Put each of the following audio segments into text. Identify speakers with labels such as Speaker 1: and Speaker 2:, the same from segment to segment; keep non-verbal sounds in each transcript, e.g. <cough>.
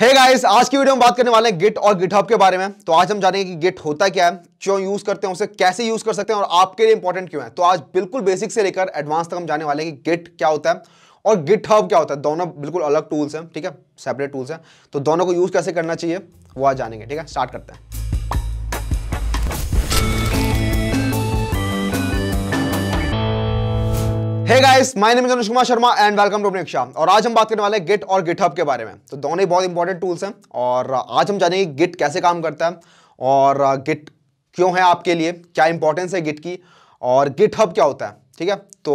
Speaker 1: हे hey guys आज की video में बात करने वाले हैं गिट और गिटहब के बारे में तो आज हम जानेंगे कि गिट होता क्या है क्यों यूज करते हैं उसे कैसे यूज कर सकते हैं और आपके लिए इंपॉर्टेंट क्यों है तो आज बिल्कुल बेसिक से लेकर एडवांस तक हम जाने वाले हैं कि गिट क्या होता है और गिटहब क्या होता है दोनों बिल्कुल अलग टूल्स हैं ठीक है सेपरेट टूल्स हैं तो दोनों को यूज कैसे करना चाहिए वो आज जानेंगे ठीक है स्टार्ट करते हैं hey guys my name is Anuj Kumar Sharma and welcome to अपने और आज हम बात करने वाले हैं गिट और गिटहब के बारे में तो दोनों ही बहुत इंपॉर्टेंट टूल्स हैं और आज हम जानेंगे गिट कैसे काम करता है और गिट क्यों है आपके लिए क्या इंपॉर्टेंस है गिट की और गिटहब क्या होता है ठीक है तो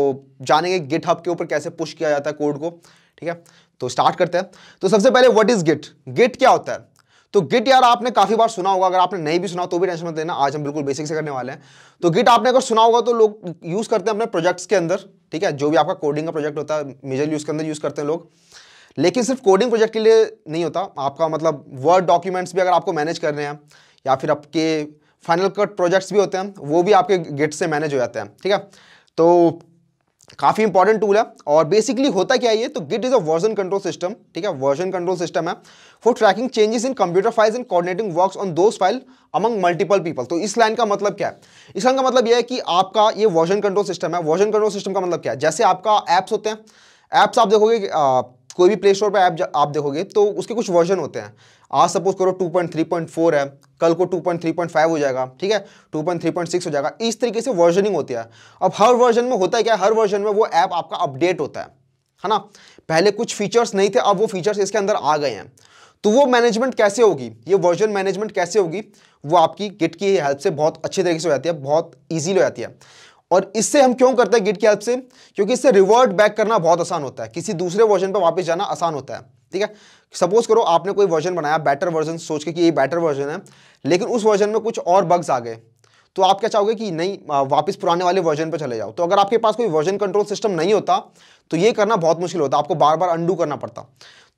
Speaker 1: जानेंगे गिटहब के ऊपर कैसे पुश किया जाता है कोड को ठीक है तो स्टार्ट करते हैं तो सबसे पहले वट इज गिट गिट क्या होता है तो गिट यार आपने काफ़ी बार सुना होगा अगर आपने नहीं भी सुना तो भी टेंशन मत लेना आज हम बिल्कुल बेसिक से करने वाले हैं तो गिट आपने अगर सुना होगा तो लोग यूज़ करते हैं अपने प्रोजेक्ट्स के अंदर ठीक है जो भी आपका कोडिंग का प्रोजेक्ट होता है मेजर यूज़ के अंदर यूज़ करते हैं लोग लेकिन सिर्फ कोडिंग प्रोजेक्ट के लिए नहीं होता आपका मतलब वर्ड डॉक्यूमेंट्स भी अगर आपको मैनेज कर रहे हैं या फिर आपके फाइनल कट प्रोजेक्ट्स भी होते हैं वो भी आपके गिट से मैनेज हो जाते हैं ठीक है तो काफ़ी इंपॉर्टेंट टूल है और बेसिकली होता क्या है तो Git is a version control system ठीक है वर्जन कंट्रोल सिस्टम है for tracking changes in computer files and coordinating works on those file among multiple people तो इस लाइन का मतलब क्या है इस लाइन का मतलब यह है कि आपका ये वर्जन कंट्रोल सिस्टम है वर्जन कंट्रोल सिस्टम का मतलब क्या है जैसे आपका ऐप्स होते हैं ऐप्स आप देखोगे कोई भी प्ले स्टोर पर ऐप आप देखोगे तो उसके कुछ वर्जन होते हैं आज सपोज करो 2.3.4 है कल को 2.3.5 हो जाएगा ठीक है 2.3.6 हो जाएगा इस तरीके से वर्जनिंग होती है अब हर वर्जन में होता है क्या हर वर्जन में वो ऐप आपका अपडेट होता है है ना पहले कुछ फीचर्स नहीं थे अब वो फीचर्स इसके अंदर आ गए हैं तो वो मैनेजमेंट कैसे होगी ये वर्जन मैनेजमेंट कैसे होगी वो आपकी गिट की हेल्प से बहुत अच्छी तरीके से हो जाती है बहुत ईजी हो जाती है और इससे हम क्यों करते हैं गिट की हेल्प से क्योंकि इससे रिवर्ट बैक करना बहुत आसान होता है किसी दूसरे वर्जन पर वापस जाना आसान होता है ठीक है सपोज करो आपने कोई वर्जन बनाया बेटर वर्जन सोच के कि ये बेटर वर्जन है लेकिन उस वर्जन में कुछ और बग्स आ गए तो आप क्या चाहोगे कि नहीं वापस पुराने वाले वर्जन पर चले जाओ तो अगर आपके पास कोई वर्जन कंट्रोल सिस्टम नहीं होता तो ये करना बहुत मुश्किल होता आपको बार बार अंडू करना पड़ता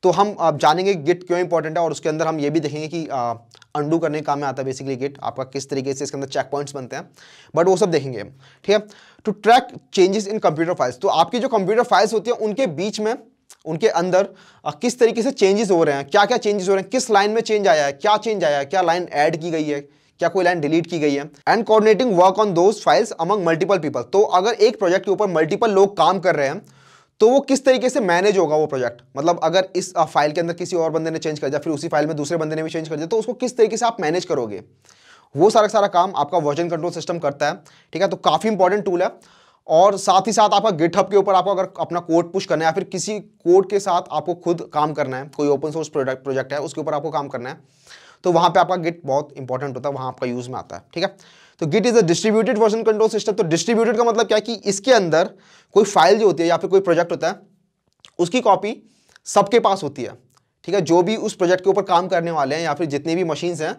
Speaker 1: तो हम आप जानेंगे गिट क्यों इंपॉर्टेंट है और उसके अंदर हम ये भी देखेंगे कि अंडू करने के काम में आता है बेसिकली गिट आपका किस तरीके से इसके अंदर चेक पॉइंट्स बनते हैं बट वो सब देखेंगे ठीक है to track changes in computer files तो आपकी जो कंप्यूटर फाइल्स होती है उनके बीच में उनके अंदर किस तरीके से चेंजेस हो रहे हैं क्या क्या चेंजेस हो रहे हैं किस लाइन में चेंज आया है क्या चेंज आया है क्या लाइन ऐड की गई है क्या कोई लाइन डिलीट की गई है and coordinating work on those files among multiple people तो अगर एक प्रोजेक्ट के ऊपर मल्टीपल लोग काम कर रहे हैं तो वो किस तरीके से मैनेज होगा वो प्रोजेक्ट मतलब अगर इस फाइल के अंदर किसी और बंदे ने चेंज कर दिया फिर उसी फाइल में दूसरे बंदे ने भी चेंज कर दिया तो उसको किस तरीके से आप मैनेज करोगे वो सारा सारा काम आपका वर्जन कंट्रोल सिस्टम करता है ठीक है तो काफ़ी इंपॉर्टेंट टूल है और साथ ही साथ आपका गिटहब के ऊपर आपको अगर अपना कोड पुश करना है या फिर किसी कोड के साथ आपको खुद काम करना है कोई ओपन सोर्स प्रोडक्ट प्रोजेक्ट है उसके ऊपर आपको काम करना है तो वहाँ पे आपका गिट बहुत इंपॉर्टेंट होता है वहाँ आपका यूज़ में आता है ठीक है तो Git is a distributed version control system तो डिस्ट्रीब्यूटेड का मतलब क्या है कि इसके अंदर कोई फाइल जो होती है या फिर कोई प्रोजेक्ट होता है उसकी कॉपी सबके पास होती है ठीक है जो भी उस प्रोजेक्ट के ऊपर काम करने वाले हैं या फिर जितने भी मशीन्स हैं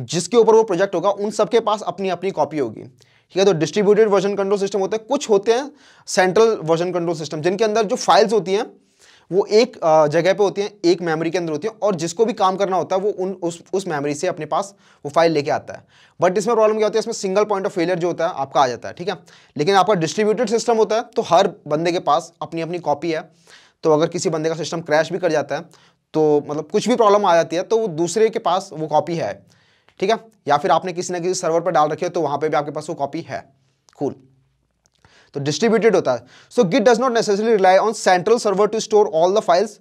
Speaker 1: जिसके ऊपर वो प्रोजेक्ट होगा उन सबके पास अपनी अपनी कॉपी होगी ठीक है तो डिस्ट्रीब्यूटेड वर्जन कंट्रोल सिस्टम होते हैं कुछ होते हैं सेंट्रल वर्जन कंट्रोल सिस्टम जिनके अंदर जो फाइल्स होती हैं वो एक जगह पे होती हैं एक मेमोरी के अंदर होती हैं और जिसको भी काम करना होता है वो उन उस उस मेमोरी से अपने पास वो फाइल लेके आता है बट इसमें प्रॉब्लम क्या होती है इसमें सिंगल पॉइंट ऑफ फेलियर जो होता है आपका आ जाता है ठीक है लेकिन आपका डिस्ट्रीब्यूटेड सिस्टम होता है तो हर बंदे के पास अपनी अपनी कॉपी है तो अगर किसी बंदे का सिस्टम क्रैश भी कर जाता है तो मतलब कुछ भी प्रॉब्लम आ जाती है तो वो दूसरे के पास वो कॉपी है ठीक है या फिर आपने किसी ना किसी सर्वर पर डाल रखे हो तो वहां पे भी आपके पास वो कॉपी है कूल तो डिस्ट्रीब्यूटेड होता है so Git does not necessary rely on central server to store all the files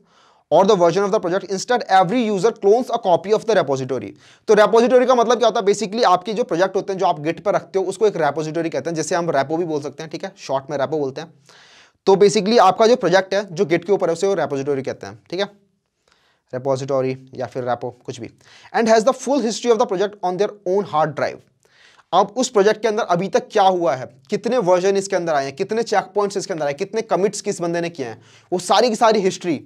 Speaker 1: और the version of the project instant every user clones a copy of the repository तो repository का मतलब क्या होता है बेसिकली आपके जो प्रोजेक्ट होते हैं जो आप गिट पर रखते हो उसको एक रेपोजिटोरी कहते हैं जैसे हम रेपो भी बोल सकते हैं ठीक है शॉर्ट में रेपो बोलते हैं तो बेसिकली आपका जो प्रोजेक्ट है जो गिट के ऊपर है उसे वो रेपोजिटोरी कहते हैं ठीक है रेपोजिटोरी या फिर रेपो कुछ भी and has the full history of the project on their own hard drive अब उस प्रोजेक्ट के अंदर अभी तक क्या हुआ है कितने वर्जन इसके अंदर आए हैं कितने चेक पॉइंट्स इसके अंदर आए कितने कमिट्स किस बंदे ने किए हैं वो सारी की सारी हिस्ट्री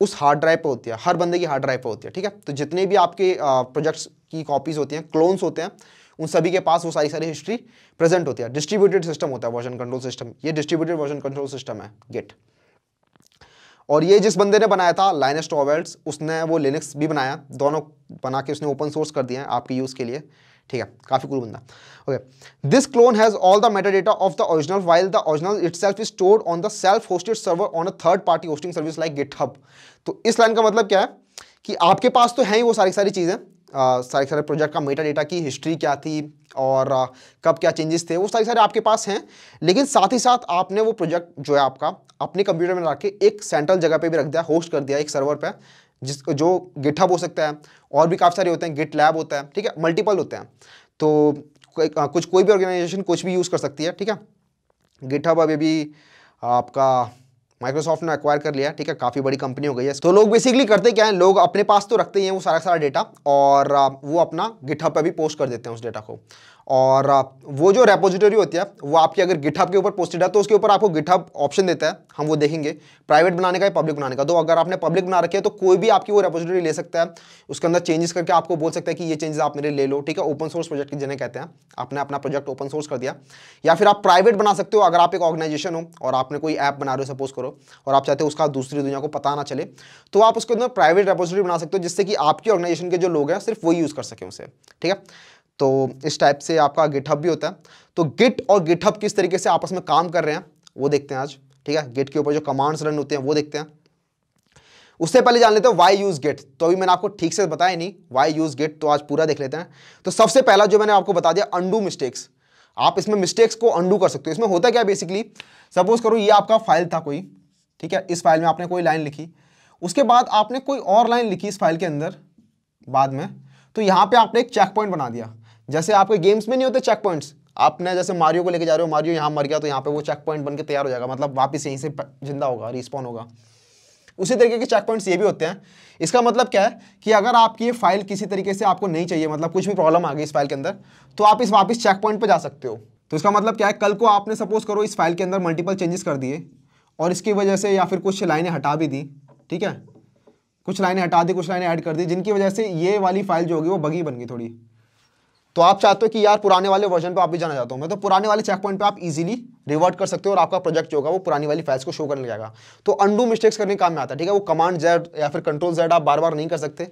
Speaker 1: उस हार्ड ड्राइव पर होती है हर बंदे की हार्ड ड्राइव पर होती है ठीक है तो जितने भी आपके प्रोजेक्ट्स की कॉपीज़ होती हैं क्लोन्स होते हैं उन सभी के पास वो सारी सारी हिस्ट्री प्रेजेंट होती है डिस्ट्रीब्यूटेड सिस्टम होता है वर्जन कंट्रोल सिस्टम ये डिस्ट्रीब्यूटेड वर्जन कंट्रोल सिस्टम है गेट और ये जिस बंदे ने बनाया था लाइनस टॉवेल्स उसने वो लिनक्स भी बनाया दोनों बना के उसने ओपन सोर्स कर दिया है आपके यूज़ के लिए ठीक है काफ़ी कुल बंदा okay this clone has all the meta data of the original while the original it self is stored on the self hosted server on a third party hosting service like Git तो इस line का मतलब क्या है कि आपके पास तो हैं ही वो सारी सारी चीज़ें सारे सारे प्रोजेक्ट का मेटा डेटा की हिस्ट्री क्या थी और आ, कब क्या चेंजेस थे वो सारे सारे आपके पास हैं लेकिन साथ ही साथ आपने वो प्रोजेक्ट जो है आपका अपने कंप्यूटर में ला के एक सेंट्रल जगह पे भी रख दिया होस्ट कर दिया एक सर्वर पे जिस जो गिटहब हो सकता है और भी काफ़ी सारे होते हैं गिट लैब होता है ठीक है मल्टीपल होते हैं तो हाँ, कुछ कोई भी ऑर्गेनाइजेशन कुछ भी यूज़ कर सकती है ठीक है गिटहब अभी भी आपका माइक्रोसॉफ्ट ने एक्वायर कर लिया ठीक है काफ़ी बड़ी कंपनी हो गई है तो लोग बेसिकली करते क्या है लोग अपने पास तो रखते ही हैं वो सारा सारा डेटा और वो अपना गिटहब पर भी पोस्ट कर देते हैं उस डेटा को और वो जो रेपोजिटरी होती है वो आपकी अगर गिटहब के ऊपर पोस्टेड है तो उसके ऊपर आपको गिटहब ऑप्शन देता है हम वो देखेंगे प्राइवेट बनाने का या पब्लिक बनाने का तो अगर आपने पब्लिक बना रखी है तो कोई भी आपकी वो रेपोजिटरी ले सकता है उसके अंदर चेंजेस करके आपको बोल सकता है कि ये चेंजेस आप मेरे ले लो ठीक है ओपन सोर्स प्रोजेक्ट जिन्हें कहते हैं आपने अपना प्रोजेक्ट ओपन सोर्स कर दिया या फिर आप प्राइवेट बना सकते हो अगर आप एक ऑर्गेनाइजेशन हो और आपने कोई ऐप बना रहे हो सपोज करो और आप चाहते हो उसका दूसरी दुनिया को पता ना चले तो आप उसके अंदर प्राइवेट रेपोजिटरी बना सकते हो जिससे कि आपकी ऑर्गेनाइजेशन के जो लोग हैं सिर्फ वो यूज़ कर सकें उसे ठीक है तो इस टाइप से आपका गिटहब भी होता है तो गिट और गिटहब किस तरीके से आपस में काम कर रहे हैं वो देखते हैं आज ठीक है गिट के ऊपर जो कमांड्स रन होते हैं वो देखते हैं उससे पहले जान लेते हैं वाई यूज़ गेट तो अभी मैंने आपको ठीक से बताया नहीं वाई यूज़ गेट तो आज पूरा देख लेते हैं तो सबसे पहला जो मैंने आपको बता दिया अंडू मिस्टेक्स आप इसमें मिस्टेक्स को अंडू कर सकते हो इसमें होता क्या बेसिकली सपोज करो ये आपका फाइल था कोई ठीक है इस फाइल में आपने कोई लाइन लिखी उसके बाद आपने कोई और लाइन लिखी इस फाइल के अंदर बाद में तो यहाँ पे आपने एक चेक पॉइंट बना दिया जैसे आपके गेम्स में नहीं होते चेक पॉइंट्स आपने जैसे मारियो को लेके जा रहे हो मारियो यहाँ मर गया तो यहाँ पे वो चेक पॉइंट बनकर तैयार हो जाएगा मतलब वापस यहीं से जिंदा होगा रिस्पॉन होगा उसी तरीके के चेक पॉइंट्स ये भी होते हैं इसका मतलब क्या है कि अगर आपकी ये फाइल किसी तरीके से आपको नहीं चाहिए मतलब कुछ भी प्रॉब्लम आ गई इस फाइल के अंदर तो आप इस वापस चेक पॉइंट पर जा सकते हो तो इसका मतलब क्या है कल को आपने सपोज करो इस फाइल के अंदर मल्टीपल चेंजेस कर दिए और इसकी वजह से या फिर कुछ लाइनें हटा भी दी ठीक है कुछ लाइनें हटा दी कुछ लाइनें ऐड कर दी जिनकी वजह से ये वाली फाइल जो होगी वो बगी बन गई थोड़ी तो आप चाहते हो कि यार पुराने वाले वर्जन पर आप भी जाना चाहता हूँ मैं तो पुराने वाले चेक पॉइंट पर आप इजीली रिवर्ट कर सकते हो और आपका प्रोजेक्ट जो होगा वो पुरानी वाली फाइल्स को शो करने लगेगा तो अंडू मिस्टेक्स करने काम में आता है ठीक है वो कमांड जेड या फिर कंट्रोल जेड आप बार बार नहीं कर सकते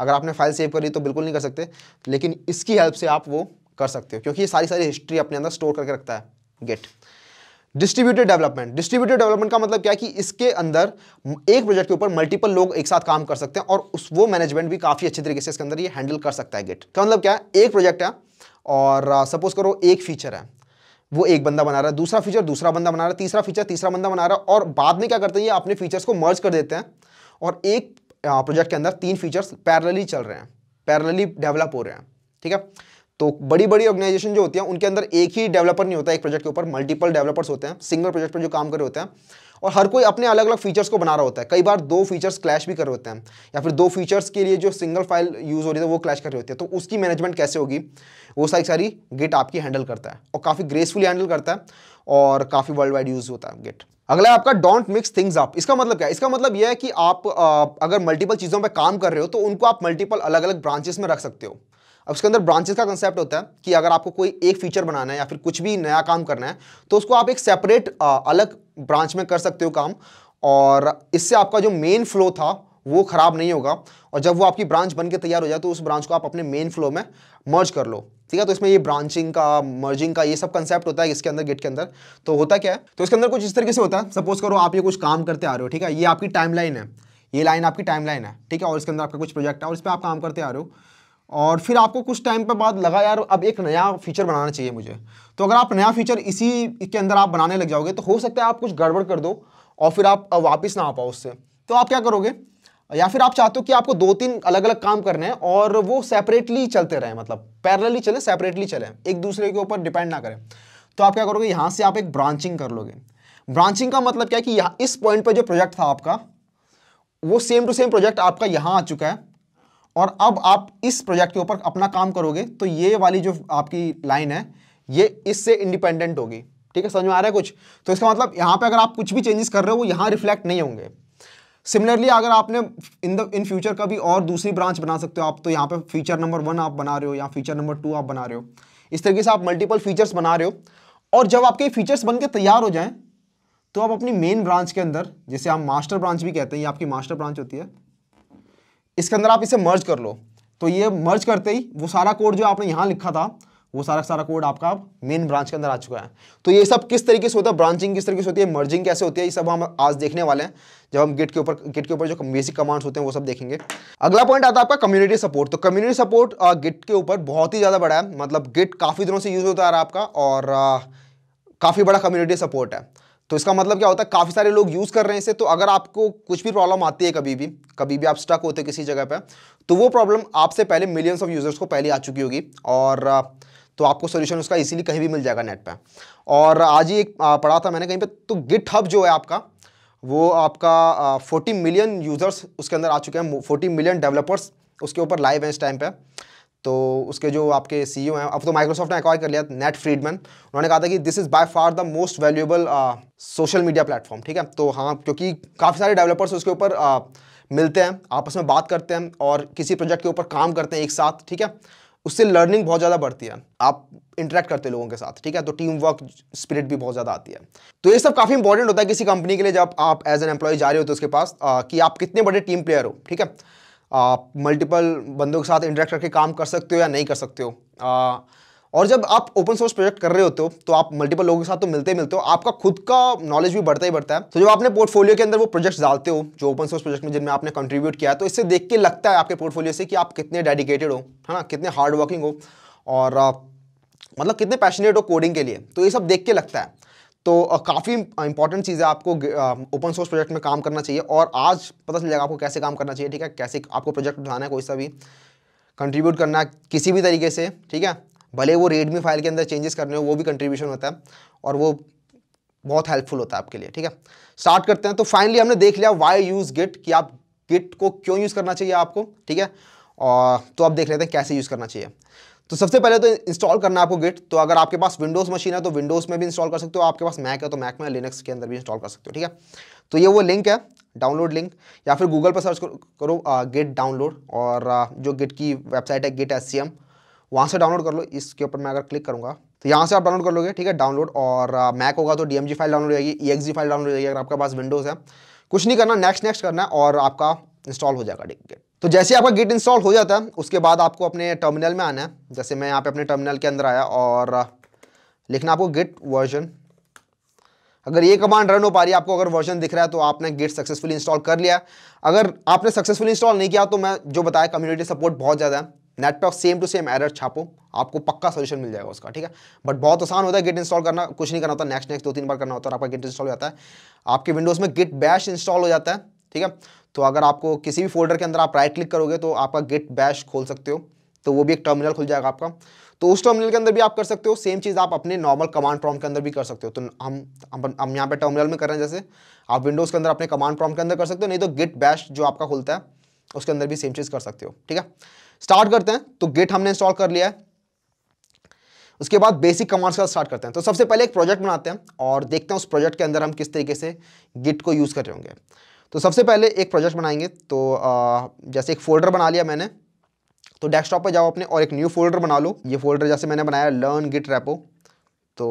Speaker 1: अगर आपने फाइल सेव करी तो बिल्कुल नहीं कर सकते लेकिन इसकी हेल्प से आप वो कर सकते हो क्योंकि ये सारी सारी हिस्ट्री अपने अंदर स्टोर करके रखता है Git distributed development distributed development का मतलब क्या है कि इसके अंदर एक प्रोजेक्ट के ऊपर मल्टीपल लोग एक साथ काम कर सकते हैं और उस वो मैनेजमेंट भी काफी अच्छे तरीके से इसके अंदर ये हैंडल कर सकता है गेट का मतलब क्या है एक प्रोजेक्ट है और सपोज uh, करो एक फीचर है वो एक बंदा बना रहा है दूसरा फीचर दूसरा बंदा बना रहा है तीसरा फीचर तीसरा बंदा बना रहा है और बाद में क्या करते हैं ये अपने फीचर्स को मर्ज कर देते हैं और एक प्रोजेक्ट uh, के अंदर तीन फीचर्स पैरेलली चल रहे हैं पैरेलली डेवलप हो रहे हैं ठीक है तो बड़ी बड़ी ऑर्गेनाइजेशन जो होती है उनके अंदर एक ही डेवलपर नहीं होता एक प्रोजेक्ट के ऊपर मल्टीपल डेवलपर्स होते हैं सिंगल प्रोजेक्ट पर जो काम कर रहे होते हैं और हर कोई अपने अलग अलग फीचर्स को बना रहा होता है कई बार दो फीचर्स क्लैश भी कर रहे होते हैं या फिर दो फीचर्स के लिए जो सिंगल फाइल यूज़ हो रही है वो क्लैश कर रही होती है तो उसकी मैनेजमेंट कैसे होगी वो सारी सारी गिट आपकी हैंडल करता है और काफ़ी ग्रेसफुली हैंडल करता है और काफ़ी वर्ल्ड वाइड यूज़ होता है गिट अगला है आपका डोंट मिक्स थिंग्स अप इसका मतलब क्या है इसका मतलब यह है कि आप अगर मल्टीपल चीज़ों पर काम कर रहे हो तो उनको आप मल्टीपल अलग अलग ब्रांचेस में रख सकते हो अब उसके अंदर ब्रांचेस का कंसेप्ट होता है कि अगर आपको कोई एक फीचर बनाना है या फिर कुछ भी नया काम करना है तो उसको आप एक सेपरेट अलग ब्रांच में कर सकते हो काम और इससे आपका जो मेन फ्लो था वो ख़राब नहीं होगा और जब वो आपकी ब्रांच बन के तैयार हो जाए तो उस ब्रांच को आप अपने मेन फ्लो में मर्ज कर लो ठीक है तो इसमें ये ब्रांचिंग का मर्जिंग का ये सब कंसेप्ट होता है इसके अंदर गेट के अंदर तो होता क्या है तो इसके अंदर कुछ इस तरीके से होता है सपोज करो आप ये कुछ काम करते आ रहे हो ठीक है ये आपकी टाइमलाइन है ये लाइन आपकी टाइमलाइन है ठीक है और इसके अंदर आपका कुछ प्रोजेक्ट है और इस पर आप काम करते आ रहे हो और फिर आपको कुछ टाइम पर बाद लगा यार अब एक नया फीचर बनाना चाहिए मुझे तो अगर आप नया फीचर इसी के अंदर आप बनाने लग जाओगे तो हो सकता है आप कुछ गड़बड़ कर दो और फिर आप वापस ना आ पाओ उससे तो आप क्या करोगे या फिर आप चाहते हो कि आपको दो तीन अलग अलग काम करने हैं और वो सेपरेटली चलते रहें मतलब पैरेलली चलें सेपरेटली चलें एक दूसरे के ऊपर डिपेंड ना करें तो आप क्या करोगे यहाँ से आप एक ब्रांचिंग कर लोगे ब्रांचिंग का मतलब क्या है कि यहाँ इस पॉइंट पर जो प्रोजेक्ट था आपका वो सेम टू सेम प्रोजेक्ट आपका यहाँ आ चुका है और अब आप इस प्रोजेक्ट के ऊपर अपना काम करोगे तो ये वाली जो आपकी लाइन है ये इससे इंडिपेंडेंट होगी ठीक है समझ में आ रहा है कुछ तो इसका मतलब यहाँ पे अगर आप कुछ भी चेंजेस कर रहे हो वो यहाँ रिफ्लेक्ट नहीं होंगे सिमिलरली अगर आपने इन द इन फ्यूचर का भी और दूसरी ब्रांच बना सकते हो आप तो यहाँ पे फीचर नंबर वन आप बना रहे हो या फीचर नंबर टू आप बना रहे हो इस तरीके से आप मल्टीपल फीचर्स बना रहे हो और जब आपके फीचर्स बन तैयार हो जाए तो आप अपनी मेन ब्रांच के अंदर जिसे आप मास्टर ब्रांच भी कहते हैं ये आपकी मास्टर ब्रांच होती है इसके अंदर आप इसे मर्ज कर लो तो ये मर्ज करते ही वो सारा कोड जो आपने यहाँ लिखा था वो सारा सारा कोड आपका मेन ब्रांच के अंदर आ चुका है तो ये सब किस तरीके से होता है ब्रांचिंग किस तरीके से होती है मर्जिंग कैसे होती है ये सब हम आज देखने वाले हैं जब हम गेट के ऊपर गेट के ऊपर जो बेसिक कमांड्स होते हैं वो सब देखेंगे अगला पॉइंट आता है आपका कम्युनिटी सपोर्ट तो कम्युनिटी सपोर्ट गिट के ऊपर बहुत ही ज़्यादा बड़ा है मतलब गिट काफ़ी दिनों से यूज़ होता है आपका और काफ़ी बड़ा कम्युनिटी सपोर्ट है तो इसका मतलब क्या होता है काफ़ी सारे लोग यूज़ कर रहे हैं इसे तो अगर आपको कुछ भी प्रॉब्लम आती है कभी भी कभी भी आप स्टक होते किसी जगह पर तो वो प्रॉब्लम आपसे पहले मिलियंस ऑफ यूज़र्स को पहले आ चुकी होगी और तो आपको सोल्यूशन उसका इसीलिए कहीं भी मिल जाएगा नेट पर और आज ही एक पढ़ा था मैंने कहीं पर तो गिट हब जो है आपका वो आपका फोर्टी मिलियन यूज़र्स उसके अंदर आ चुके हैं फोर्टी मिलियन डेवलपर्स उसके ऊपर लाइव हैं इस टाइम पर तो उसके जो आपके सी e हैं अब तो माइक्रोसॉफ्ट ने एक्वायर कर लिया नेट फ्रीडमैन उन्होंने कहा था कि this is by far the most valuable social media platform ठीक है तो हाँ क्योंकि काफ़ी सारे डेवलपर्स उसके ऊपर uh, मिलते हैं आपस में बात करते हैं और किसी प्रोजेक्ट के ऊपर काम करते हैं एक साथ ठीक है उससे लर्निंग बहुत ज़्यादा बढ़ती है आप इंटरेक्ट करते हैं लोगों के साथ ठीक है तो टीम वर्क स्पिरिट भी बहुत ज़्यादा आती है तो ये सब काफ़ी इंपॉर्टेंट होता है किसी कंपनी के लिए जब आप एज एन एम्प्लॉय जा रहे हो तो उसके पास आ, uh, कि आप कितने बड़े टीम प्लेयर हो ठीक है आप मल्टीपल बंदों के साथ इंटरेक्ट करके काम कर सकते हो या नहीं कर सकते हो आ, और जब आप ओपन सोर्स प्रोजेक्ट कर रहे होते हो तो आप मल्टीपल लोगों के साथ तो मिलते मिलते हो आपका खुद का नॉलेज भी बढ़ता ही बढ़ता है तो जब आपने पोर्टफोलियो के अंदर वो प्रोजेक्ट्स डालते हो जो ओपन सोर्स प्रोजेक्ट में जिनमें आपने कंट्रीब्यूट किया है तो इससे देख के लगता है आपके पोर्टफोलियो से कि आप कितने डेडिकेटेड हो है ना कितने हार्ड वर्किंग हो और मतलब कितने पैशनेट हो कोडिंग के लिए तो ये सब देख के लगता है तो काफ़ी इंपॉर्टेंट चीज़ है आपको ओपन सोर्स प्रोजेक्ट में काम करना चाहिए और आज पता चलेगा आपको कैसे काम करना चाहिए ठीक है कैसे आपको प्रोजेक्ट उठाना है कोई सा भी कंट्रीब्यूट करना है किसी भी तरीके से ठीक है भले वो रेडमी फाइल के अंदर चेंजेस करने हो वो भी कंट्रीब्यूशन होता है और वो बहुत हेल्पफुल होता है आपके लिए ठीक है स्टार्ट करते हैं तो फाइनली हमने देख लिया वाई यूज़ गिट कि आप गिट को क्यों यूज़ करना चाहिए आपको ठीक है और तो आप देख लेते हैं कैसे यूज़ करना चाहिए तो सबसे पहले तो इंस्टॉल करना है आपको गिट तो अगर आपके पास विंडोज़ मशीन है तो विंडोज़ में भी इंस्टॉल कर सकते हो आपके पास मैक है तो मैक में लिनक्स के अंदर भी इंस्टॉल कर सकते हो ठीक है तो ये वो लिंक है डाउनलोड लिंक या फिर गूगल पर सर्च करो गिट डाउनलोड और जो गिट की वेबसाइट है गिट एस वहाँ से डाउनलोड कर लो इसके ऊपर मैं अगर क्लिक करूँगा तो यहाँ से आप डाउनलोड कर लोगे ठीक है डाउनलोड और मैक होगा तो डी फाइल डाउनलोड हो जाएगी ई फाइल डाउनलोड हो जाएगी अगर आपके पास विंडोज़ है कुछ नहीं करना नेक्स्ट नेक्स्ट करना है और आपका इंस्टॉल हो जाएगा डिग गेट तो जैसे आपका गिट इंस्टॉल हो जाता है उसके बाद आपको अपने टर्मिनल में आना है जैसे मैं यहाँ पे अपने टर्मिनल के अंदर आया और लिखना आपको गिट वर्जन अगर ये कमांड रन हो पा रही है आपको अगर वर्जन दिख रहा है तो आपने गिट सक्सेसफुली इंस्टॉल कर लिया अगर आपने सक्सेसफुली इंस्टॉल नहीं किया तो मैं जो बताया कम्युनिटी सपोर्ट बहुत ज़्यादा है नेट पर सेम टू सेम एरर छापो आपको पक्का सोल्यूशन मिल जाएगा उसका ठीक है बट बहुत आसान होता है गिट इंस्टॉल करना कुछ नहीं करना होता नेक्स्ट नेक्स्ट दो तीन बार करना होता है और आपका गिट इंस्टॉल हो जाता है आपके विंडोज़ में गिट बैश इंस्टॉल हो जाता है ठीक है तो अगर आपको किसी भी फोल्डर के अंदर आप राइट क्लिक करोगे तो आपका गिट बैश खोल सकते हो तो वो भी एक टर्मिनल खुल जाएगा आपका तो उस टर्मिनल के अंदर भी आप कर सकते हो सेम चीज़ आप अपने नॉर्मल कमांड प्रॉम्प्ट के अंदर भी कर सकते हो तो हम हम, हम यहाँ पे टर्मिनल में कर रहे हैं जैसे आप विंडोज़ के अंदर अपने कमांड प्रॉम्प्ट के अंदर कर सकते हो नहीं तो गिट बैश जो आपका खुलता है उसके अंदर भी सेम चीज़ कर सकते हो ठीक है स्टार्ट करते हैं तो गिट हमने इंस्टॉल कर लिया है उसके बाद बेसिक कमांड्स का स्टार्ट करते हैं तो सबसे पहले एक प्रोजेक्ट बनाते हैं और देखते हैं उस प्रोजेक्ट के अंदर हम किस तरीके से गिट को यूज़ कर रहे होंगे तो सबसे पहले एक प्रोजेक्ट बनाएंगे तो जैसे एक फोल्डर बना लिया मैंने तो डेस्कटॉप पर जाओ अपने और एक न्यू फोल्डर बना लो ये फोल्डर जैसे मैंने बनाया लर्न गिट रेपो तो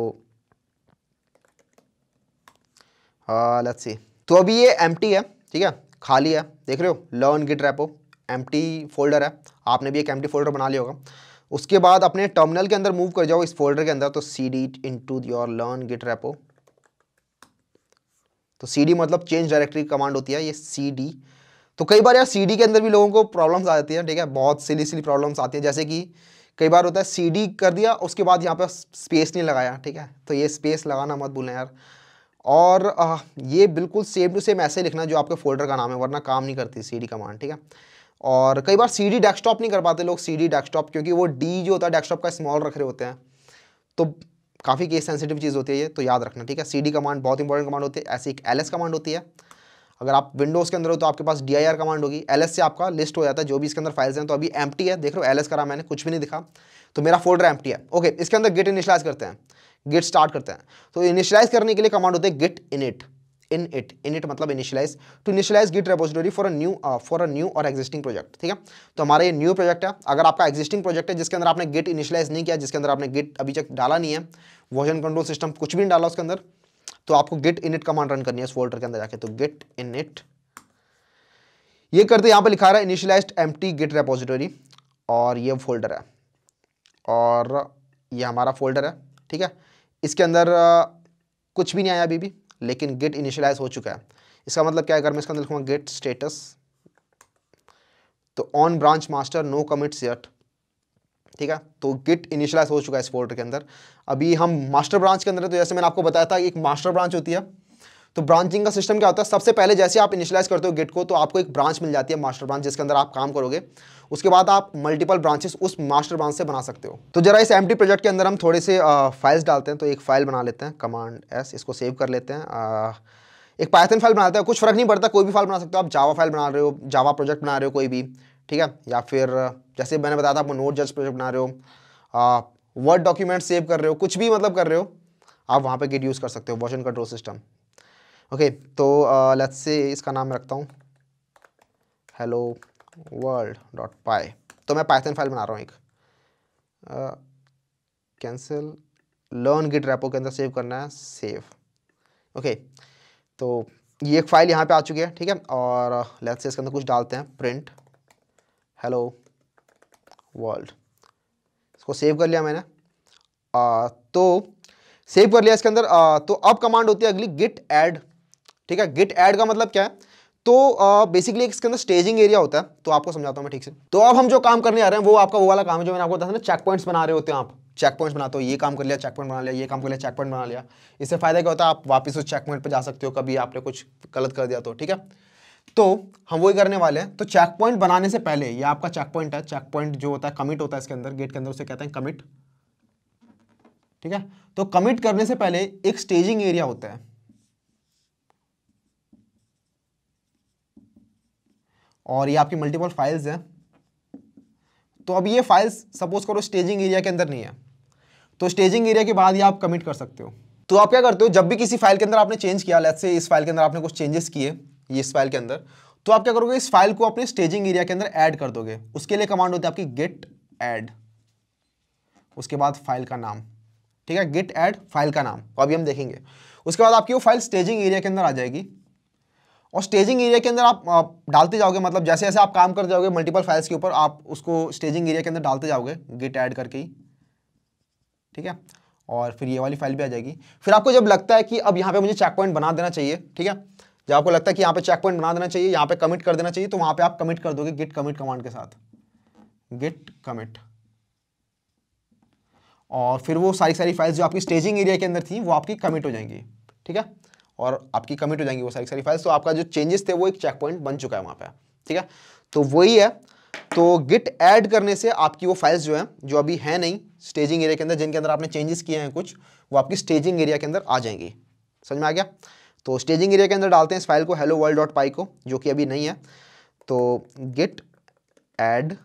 Speaker 1: लेट्स सी तो अभी ये एम है ठीक है खाली है देख रहे हो learn Git repo M folder है आपने भी एक एम फोल्डर बना लिया होगा उसके बाद अपने टर्मिनल के अंदर मूव कर जाओ इस फोल्डर के अंदर तो C D into your learn Git repo तो डी मतलब चेंज डायरेक्टरी कमांड होती है ये डी तो कई बार यार डी के अंदर भी लोगों को प्रॉब्लम्स आ जाती है ठीक है बहुत सिली सिली प्रॉब्लम्स आती हैं जैसे कि कई बार होता है डी कर दिया उसके बाद यहाँ पर स्पेस नहीं लगाया ठीक है तो ये स्पेस लगाना मत भूलें यार और आ, ये बिल्कुल सेम टू सेम ऐसे लिखना जो आपके फोल्डर का नाम है वरना काम नहीं करती सी कमांड ठीक है और कई बार सी डी डेस्कटॉप नहीं कर पाते लोग सी डी डेस्कटॉप क्योंकि वो डी जो होता है डेस्कटॉप का स्मॉल रख रहे होते हैं तो काफ़ी केस सेंसिटिव चीज़ होती है ये तो याद रखना ठीक है सी कमांड बहुत इंपॉर्टेंट कमांड होती है ऐसी एक एल कमांड होती है अगर आप विंडोज़ के अंदर हो तो आपके पास डी कमांड होगी एल से आपका लिस्ट हो जाता है जो भी इसके अंदर फाइल्स हैं तो अभी एम है देख रहे हो एल करा मैंने कुछ भी नहीं दिखा तो मेरा फोल्डर एम है ओके इसके अंदर गेट इनिशलाइज करते हैं गिट स्टार्ट करते हैं तो इनिशलाइज करने के लिए कमांड होते हैं git init in it in it मतलब initialise to initialise git repository for a new for a new और एग्जिस्टिंग प्रोजेक्ट ठीक है तो हमारा ये न्यू प्रोजेक्ट है अगर आपका एग्जिस्टिंग प्रोजेक्ट है जिसके अंदर आपने गिट इनिशियलाइज नहीं किया जिसके अंदर आपने गिट अभी तक डाला नहीं है वर्जन कंट्रोल सिस्टम कुछ भी नहीं डाला उसके अंदर तो आपको गिट इट कमांड रन करनी है इस फोल्डर के अंदर जाके तो गिट इट ये करते यहाँ पर लिखा रहा है initialise empty git repository और ये फोल्डर है और ये हमारा फोल्डर है ठीक है इसके अंदर uh, कुछ भी नहीं आया अभी भी लेकिन गेट इनिशलाइज हो चुका है इसका मतलब क्या है अगर मैं इसका अंदर लिखूँगा गेट स्टेटस तो on branch master no commits yet ठीक है तो गिट इनिशलाइज हो चुका है इस फोल्डर के अंदर अभी हम मास्टर ब्रांच के अंदर तो जैसे मैंने आपको बताया था एक मास्टर ब्रांच होती है तो ब्रांचिंग का सिस्टम क्या होता है सबसे पहले जैसे आप इनिशलाइज करते हो गिट को तो आपको एक ब्रांच मिल जाती है मास्टर ब्रांच जिसके अंदर आप काम करोगे उसके बाद आप मल्टीपल ब्रांचेस उस मास्टर ब्रांच से बना सकते हो तो जरा इस एम प्रोजेक्ट के अंदर हम थोड़े से फाइल्स डालते हैं तो एक फाइल बना लेते हैं कमांड एस इसको सेव कर लेते हैं आ, एक पाइथन फाइल बनाते हैं कुछ फर्क नहीं पड़ता कोई भी फाइल बना सकते हो आप जावा फाइल बना रहे हो जावा प्रोजेक्ट बना रहे हो कोई भी ठीक है या फिर जैसे मैंने बताया था आप नोट जज प्रोजेक्ट बना रहे हो वर्ड डॉक्यूमेंट सेव कर रहे हो कुछ भी मतलब कर रहे हो आप वहाँ पे गिट यूज़ कर सकते हो वॉशन कंट्रोल सिस्टम ओके तो लेट्स uh, से इसका नाम रखता हूँ हेलो वर्ल्ड डॉट पाई तो मैं पाइथन फाइल बना रहा हूँ एक कैंसिल लर्न गिट रेपो के अंदर सेव करना है सेव ओके तो ये एक फाइल यहाँ पे आ चुकी है ठीक है और लेट्स uh, से इसके अंदर कुछ डालते हैं प्रिंट हेलो वर्ल्ड इसको सेव कर लिया मैंने आ, uh, तो सेव कर लिया इसके अंदर आ, तो अब कमांड होती है अगली गिट एड ठीक है गिट ऐड का मतलब क्या है तो बेसिकली uh, इसके अंदर स्टेजिंग एरिया होता है तो आपको समझाता हूँ मैं ठीक से तो अब हम जो काम करने आ रहे हैं वो आपका वो वाला काम है जो मैंने आपको बताया ना चेक पॉइंट्स बना रहे होते हैं आप चेक पॉइंट्स बनाते हो ये काम कर लिया चेक पॉइंट बना लिया ये काम कर लिया चेक पॉइंट बना लिया इससे फ़ायदा क्या होता है आप वापस उस चेक पॉइंट पर जा सकते हो कभी आपने कुछ गलत कर दिया तो ठीक है तो हम वही करने वाले हैं तो चेक पॉइंट बनाने से पहले ये आपका चेक पॉइंट है चेक पॉइंट जो होता है कमिट होता है इसके अंदर गेट के अंदर उसे कहते हैं कमिट ठीक है तो कमिट करने से पहले एक स्टेजिंग एरिया होता है और ये आपकी मल्टीपल फाइल्स हैं तो अब ये फाइल्स सपोज करो स्टेजिंग एरिया के अंदर नहीं है तो स्टेजिंग एरिया के बाद ये आप कमिट कर सकते हो तो आप क्या करते हो जब भी किसी फाइल के अंदर आपने चेंज किया लेट्स से इस फाइल के अंदर आपने कुछ चेंजेस किए ये इस फाइल के अंदर तो आप क्या करोगे इस फाइल को अपने स्टेजिंग एरिया के अंदर ऐड कर दोगे उसके लिए कमांड होती है आपकी गिट ऐड उसके बाद फाइल का नाम ठीक है गिट ऐड फाइल का नाम तो अभी हम देखेंगे उसके बाद आपकी वो फाइल स्टेजिंग एरिया के अंदर आ जाएगी और स्टेजिंग एरिया के अंदर आप डालते जाओगे मतलब जैसे जैसे आप काम करते जाओगे मल्टीपल फाइल्स के ऊपर आप उसको स्टेजिंग एरिया के अंदर डालते जाओगे गिट ऐड करके ही ठीक है और फिर ये वाली फाइल भी आ जाएगी फिर आपको जब लगता है कि अब यहाँ पे मुझे चेक पॉइंट बना देना चाहिए ठीक है जब आपको लगता है कि यहाँ पे चेक पॉइंट बना देना चाहिए यहाँ पे कमिट कर देना चाहिए तो वहाँ पे आप कमिट कर दोगे गिट कमिट कमांड के साथ गिट कमिट और फिर वो सारी सारी फाइल्स जो आपकी स्टेजिंग एरिया के अंदर थी वो आपकी कमिट हो जाएंगी ठीक है और आपकी कमिट हो जाएंगी वो सारी सारी फाइल्स तो आपका जो चेंजेस थे वो एक चेक पॉइंट बन चुका है वहाँ पर ठीक है तो वही है तो गिट ऐड करने से आपकी वो फाइल्स जो हैं जो अभी हैं नहीं स्टेजिंग एरिया के अंदर जिनके अंदर आपने चेंजेस किए हैं कुछ वो आपकी स्टेजिंग एरिया के अंदर आ जाएंगी समझ में आ गया तो स्टेजिंग एरिया के अंदर डालते हैं इस फाइल को हेलो वर्ल्ड डॉट पाई को जो कि अभी नहीं है तो git add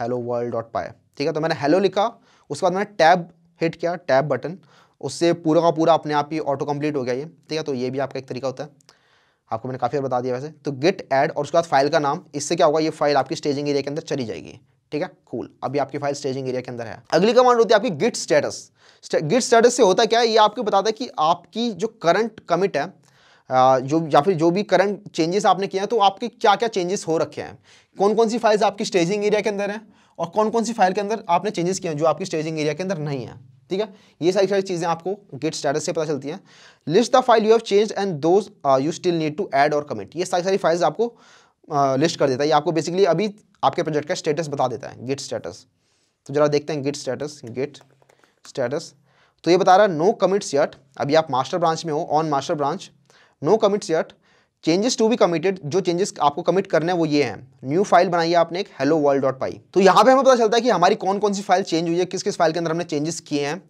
Speaker 1: hello world dot py ठीक है तो मैंने हेलो लिखा उसके बाद मैंने टैब हिट किया टैब बटन उससे पूरा का पूरा अपने आप ही ऑटो कंप्लीट हो गया ये ठीक है तो ये भी आपका एक तरीका होता है आपको मैंने काफ़ी बता दिया वैसे तो गिट ऐड और उसके बाद फाइल का नाम इससे क्या होगा ये फाइल आपकी स्टेजिंग एरिया के अंदर चली जाएगी ठीक है कूल cool. अभी आपकी फाइल स्टेजिंग एरिया के अंदर है अगली कमांड होती है आपकी गिट स्टेटस गिट स्टेटस से होता क्या है ये आपको बताता है कि आपकी जो करंट कमिट है जो या फिर जो भी करंट चेंजेस आपने किया है तो आपके क्या क्या चेंजेस हो रखे हैं कौन कौन सी फाइल्स आपकी स्टेजिंग एरिया के अंदर हैं और कौन कौन सी फाइल के अंदर आपने चेंजेस किए हैं जो आपकी स्टेजिंग एरिया के अंदर नहीं है ठीक है ये सारी सारी चीज़ें आपको गेट स्टेटस से पता चलती हैं list the file you have change and those you still need to add और कमेंट ये सारी सारी फाइल्स आपको लिस्ट uh, कर देता है ये आपको बेसिकली अभी आपके प्रोजेक्ट का स्टेटस बता देता है गेट स्टेटस तो जरा देखते हैं गेट स्टेटस गेट स्टेटस तो ये बता रहा है नो कमिट्स यट अभी आप मास्टर ब्रांच में हो on master branch no commits yet changes to be committed जो चेंजेस आपको कमिट करने हैं वो ये हैं न्यू फाइल बनाई है आपने एक हेलो वर्ल्ड डॉट पाई तो यहाँ पे हमें पता चलता है कि हमारी कौन कौन सी फाइल चेंज हुई है किस किस फाइल के अंदर हमने चेंजेस किए हैं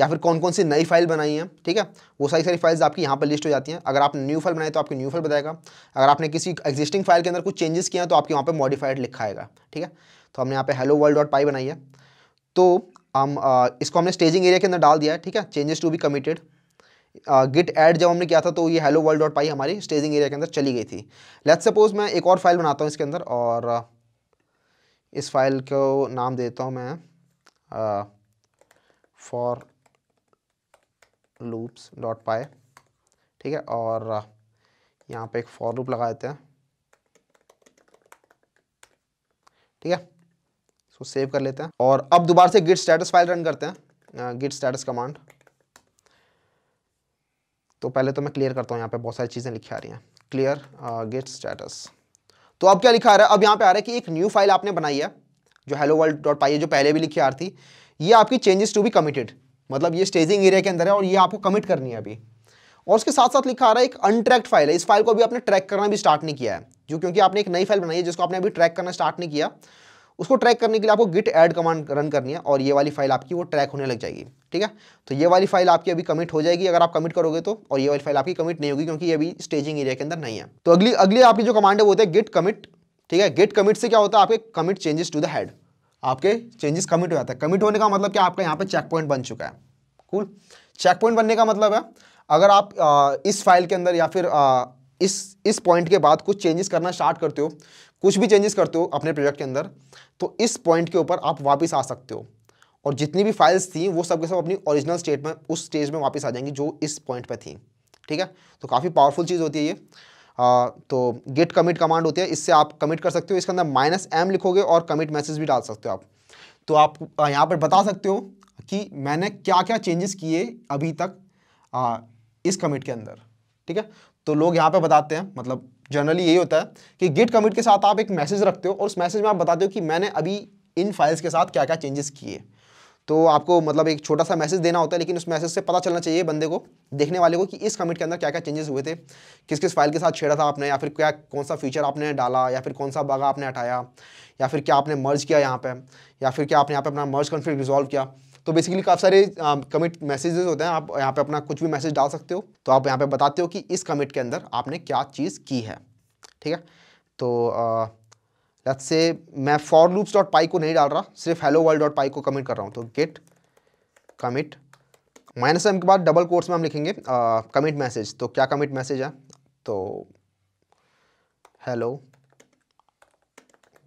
Speaker 1: या फिर कौन कौन सी नई फाइल बनाई है ठीक है वो सारी सारी फाइल्स आपकी यहाँ पर लिस्ट हो जाती हैं अगर आपने न्यू फाइल बनाई तो आपकी न्यू फाइल बताएगा अगर आपने किसी एग्जिस्टिंग फाइल के अंदर कुछ चेंजेस किया तो आपके वहाँ पर मॉडिफाइड लिखाएगा ठीक है तो हमने यहाँ पे हेलो वर्ल्ड डॉट पाई बनाई है तो हम इसको हमने स्टेजिंग एरिया के अंदर डाल दिया है ठीक है changes to be committed git add जब हमने किया था तो ये हेलो वर्ल्ड डॉट पाई हमारी स्टेजिंग एरिया के अंदर चली गई थी लेट सपोज मैं एक और फाइल बनाता हूँ इसके अंदर और इस फाइल को नाम देता हूँ मैं फॉर लूप्स डॉट पाए ठीक है और यहाँ पे एक फॉर लूप लगा देते हैं ठीक है इसको सेव कर लेते हैं और अब दोबारा से गिट स्टेटस फाइल रन करते हैं गिट स्टेटस कमांड तो पहले तो मैं क्लियर करता हूँ यहाँ पे बहुत सारी चीज़ें लिखी आ रही हैं क्लियर गेट स्टेटस तो अब क्या लिखा आ रहा है अब यहाँ पे आ रहा है कि एक न्यू फाइल आपने बनाई है जो हेलो वर्ल्ड डॉट पाई है जो पहले भी लिखी आ रही थी ये आपकी चेंजेस टू बी कमिटेड मतलब ये स्टेजिंग एरिया के अंदर है और ये आपको कमिट करनी है अभी और उसके साथ साथ लिखा आ रहा है एक अनट्रैक्ट फाइल है इस फाइल को अभी आपने ट्रैक करना भी स्टार्ट नहीं किया है जो क्योंकि आपने एक नई फाइल बनाई है जिसको आपने अभी ट्रैक करना स्टार्ट नहीं किया उसको ट्रैक करने के लिए आपको गिट ऐड कमांड रन करनी है और ये वाली फाइल आपकी वो ट्रैक होने लग जाएगी ठीक है तो ये वाली फाइल आपकी अभी कमिट हो जाएगी अगर आप कमिट करोगे तो और ये वाली फाइल आपकी कमिट नहीं होगी क्योंकि ये अभी स्टेजिंग एरिया के अंदर नहीं है तो अगली अगली आपकी जो कमांड है वो होता है गिट कमिट ठीक है गिट कमिट से क्या होता है आपके commit changes to the head आपके चेंजेस कमिट हो जाता है कमिट होने का मतलब क्या आपका यहाँ पर चेक पॉइंट बन चुका है कुल चेक पॉइंट बनने का मतलब है अगर आप इस फाइल के अंदर या फिर इस इस पॉइंट के बाद कुछ चेंजेस करना स्टार्ट करते हो कुछ भी चेंजेस करते हो अपने प्रोजेक्ट के अंदर तो इस पॉइंट के ऊपर आप वापस आ सकते हो और जितनी भी फाइल्स थी वो सब के सब अपनी ओरिजिनल स्टेट में उस स्टेज में वापस आ जाएंगी जो इस पॉइंट पर थी ठीक है तो काफ़ी पावरफुल चीज़ होती है ये आ, तो गेट कमिट कमांड होती है इससे आप कमिट कर सकते हो इसके अंदर माइनस एम लिखोगे और कमिट मैसेज भी डाल सकते हो आप तो आप यहाँ पर बता सकते हो कि मैंने क्या क्या चेंजेस किए अभी तक आ, इस कमिट के अंदर ठीक है तो लोग यहाँ पे बताते हैं मतलब जनरली यही होता है कि गिट कमिट के साथ आप एक मैसेज रखते हो और उस मैसेज में आप बताते हो कि मैंने अभी इन फाइल्स के साथ क्या क्या चेंजेस किए तो आपको मतलब एक छोटा सा मैसेज देना होता है लेकिन उस मैसेज से पता चलना चाहिए बंदे को देखने वाले को कि इस कमिट के अंदर क्या क्या चेंजेस हुए थे किस किस फाइल के साथ छेड़ा था आपने या फिर क्या कौन सा फीचर आपने डाला या फिर कौन सा बागा आपने हटाया या फिर क्या आपने मर्ज किया यहाँ पर या फिर क्या आपने यहाँ पर अपना मर्ज कॉन्फ्लिक्ट रिजॉल्व किया तो बेसिकली काफ़ी सारे कमिट मैसेजेस होते हैं आप यहाँ पे अपना कुछ भी मैसेज डाल सकते हो तो आप यहाँ पे बताते हो कि इस कमिट के अंदर आपने क्या चीज़ की है ठीक है तो लेट्स से मैं फॉर लूप्स डॉट पाई को नहीं डाल रहा सिर्फ हेलो वर्ल्ड डॉट पाई को कमिट कर रहा हूँ तो गेट कमिट माइनस एम के बाद डबल कोर्स में हम लिखेंगे कमिट मैसेज तो क्या कमिट मैसेज है तो हेलो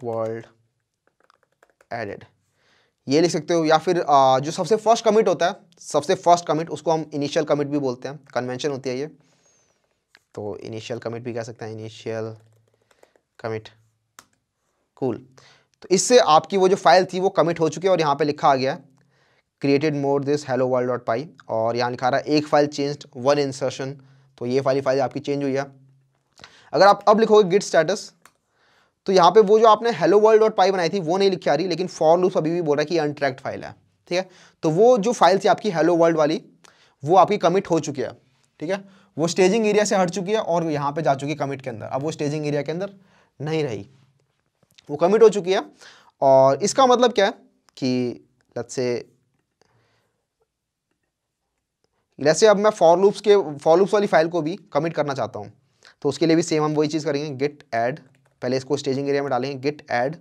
Speaker 1: वर्ल्ड एडेड ये लिख सकते हो या फिर जो सबसे फर्स्ट कमिट होता है सबसे फर्स्ट कमिट उसको हम इनिशियल कमिट भी बोलते हैं कन्वेंशन होती है ये तो इनिशियल कमिट भी कह सकते हैं इनिशियल कमिट कूल तो इससे आपकी वो जो फाइल थी वो कमिट हो चुकी है और यहाँ पे लिखा आ गया है created more this hello world dot py और यहाँ लिखा रहा है एक फाइल चेंज वन इंसर्शन तो ये फाइल फाइल आपकी चेंज हुई है अगर आप अब लिखोगे गिट स्टेटस तो यहाँ पे वो जो आपने हेलो वर्ल्ड डॉट पाई बनाई थी वो नहीं लिखी आ रही लेकिन फॉर लूप अभी भी बोल रहा है कि अनट्रैक्ट फाइल है ठीक है तो वो जो फाइल थी आपकी हेलो वर्ल्ड वाली वो आपकी कमिट हो चुकी है ठीक है वो स्टेजिंग एरिया से हट चुकी है और यहाँ पे जा चुकी है कमिट के अंदर अब वो स्टेजिंग एरिया के अंदर नहीं रही वो कमिट हो चुकी है और इसका मतलब क्या है कि लत से जैसे अब मैं फॉर लूप्स के फॉर लूप्स वाली फाइल को भी कमिट करना चाहता हूँ तो उसके लिए भी सेम हम वही चीज़ करेंगे गेट एड पहले इसको स्टेजिंग एरिया में डालेंगे git add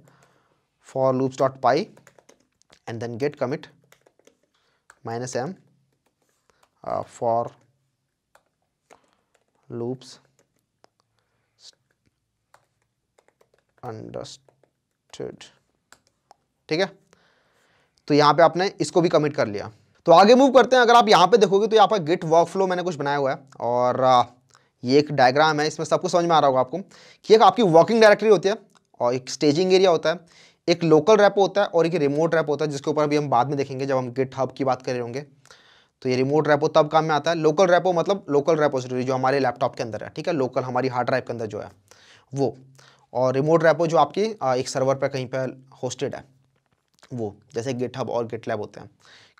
Speaker 1: for loops dot py and then git commit minus M for loops understood ठीक है तो यहाँ पे आपने इसको भी कमिट कर लिया तो आगे मूव करते हैं अगर आप यहाँ पे देखोगे तो यहाँ पर गिट वर्क फ्लो मैंने कुछ बनाया हुआ है और uh, ये एक डायग्राम है इसमें सब कुछ समझ में आ रहा होगा आपको कि एक आपकी वर्किंग डायरेक्टरी होती है और एक स्टेजिंग एरिया होता है एक लोकल रैप होता है और एक रिमोट रैप होता है जिसके ऊपर अभी हम बाद में देखेंगे जब हम गिट हब की बात कर रहे होंगे तो ये रिमोट रैपो तब काम में आता है लोकल रैपो मतलब लोकल रेपोजिटरी जो हमारे लैपटॉप के अंदर है ठीक है लोकल हमारी हार्ड ड्राइव के अंदर जो है वो और रिमोट रैपो जो आपकी एक सर्वर पर कहीं पर होस्टेड है वो जैसे गिट और गिट होते हैं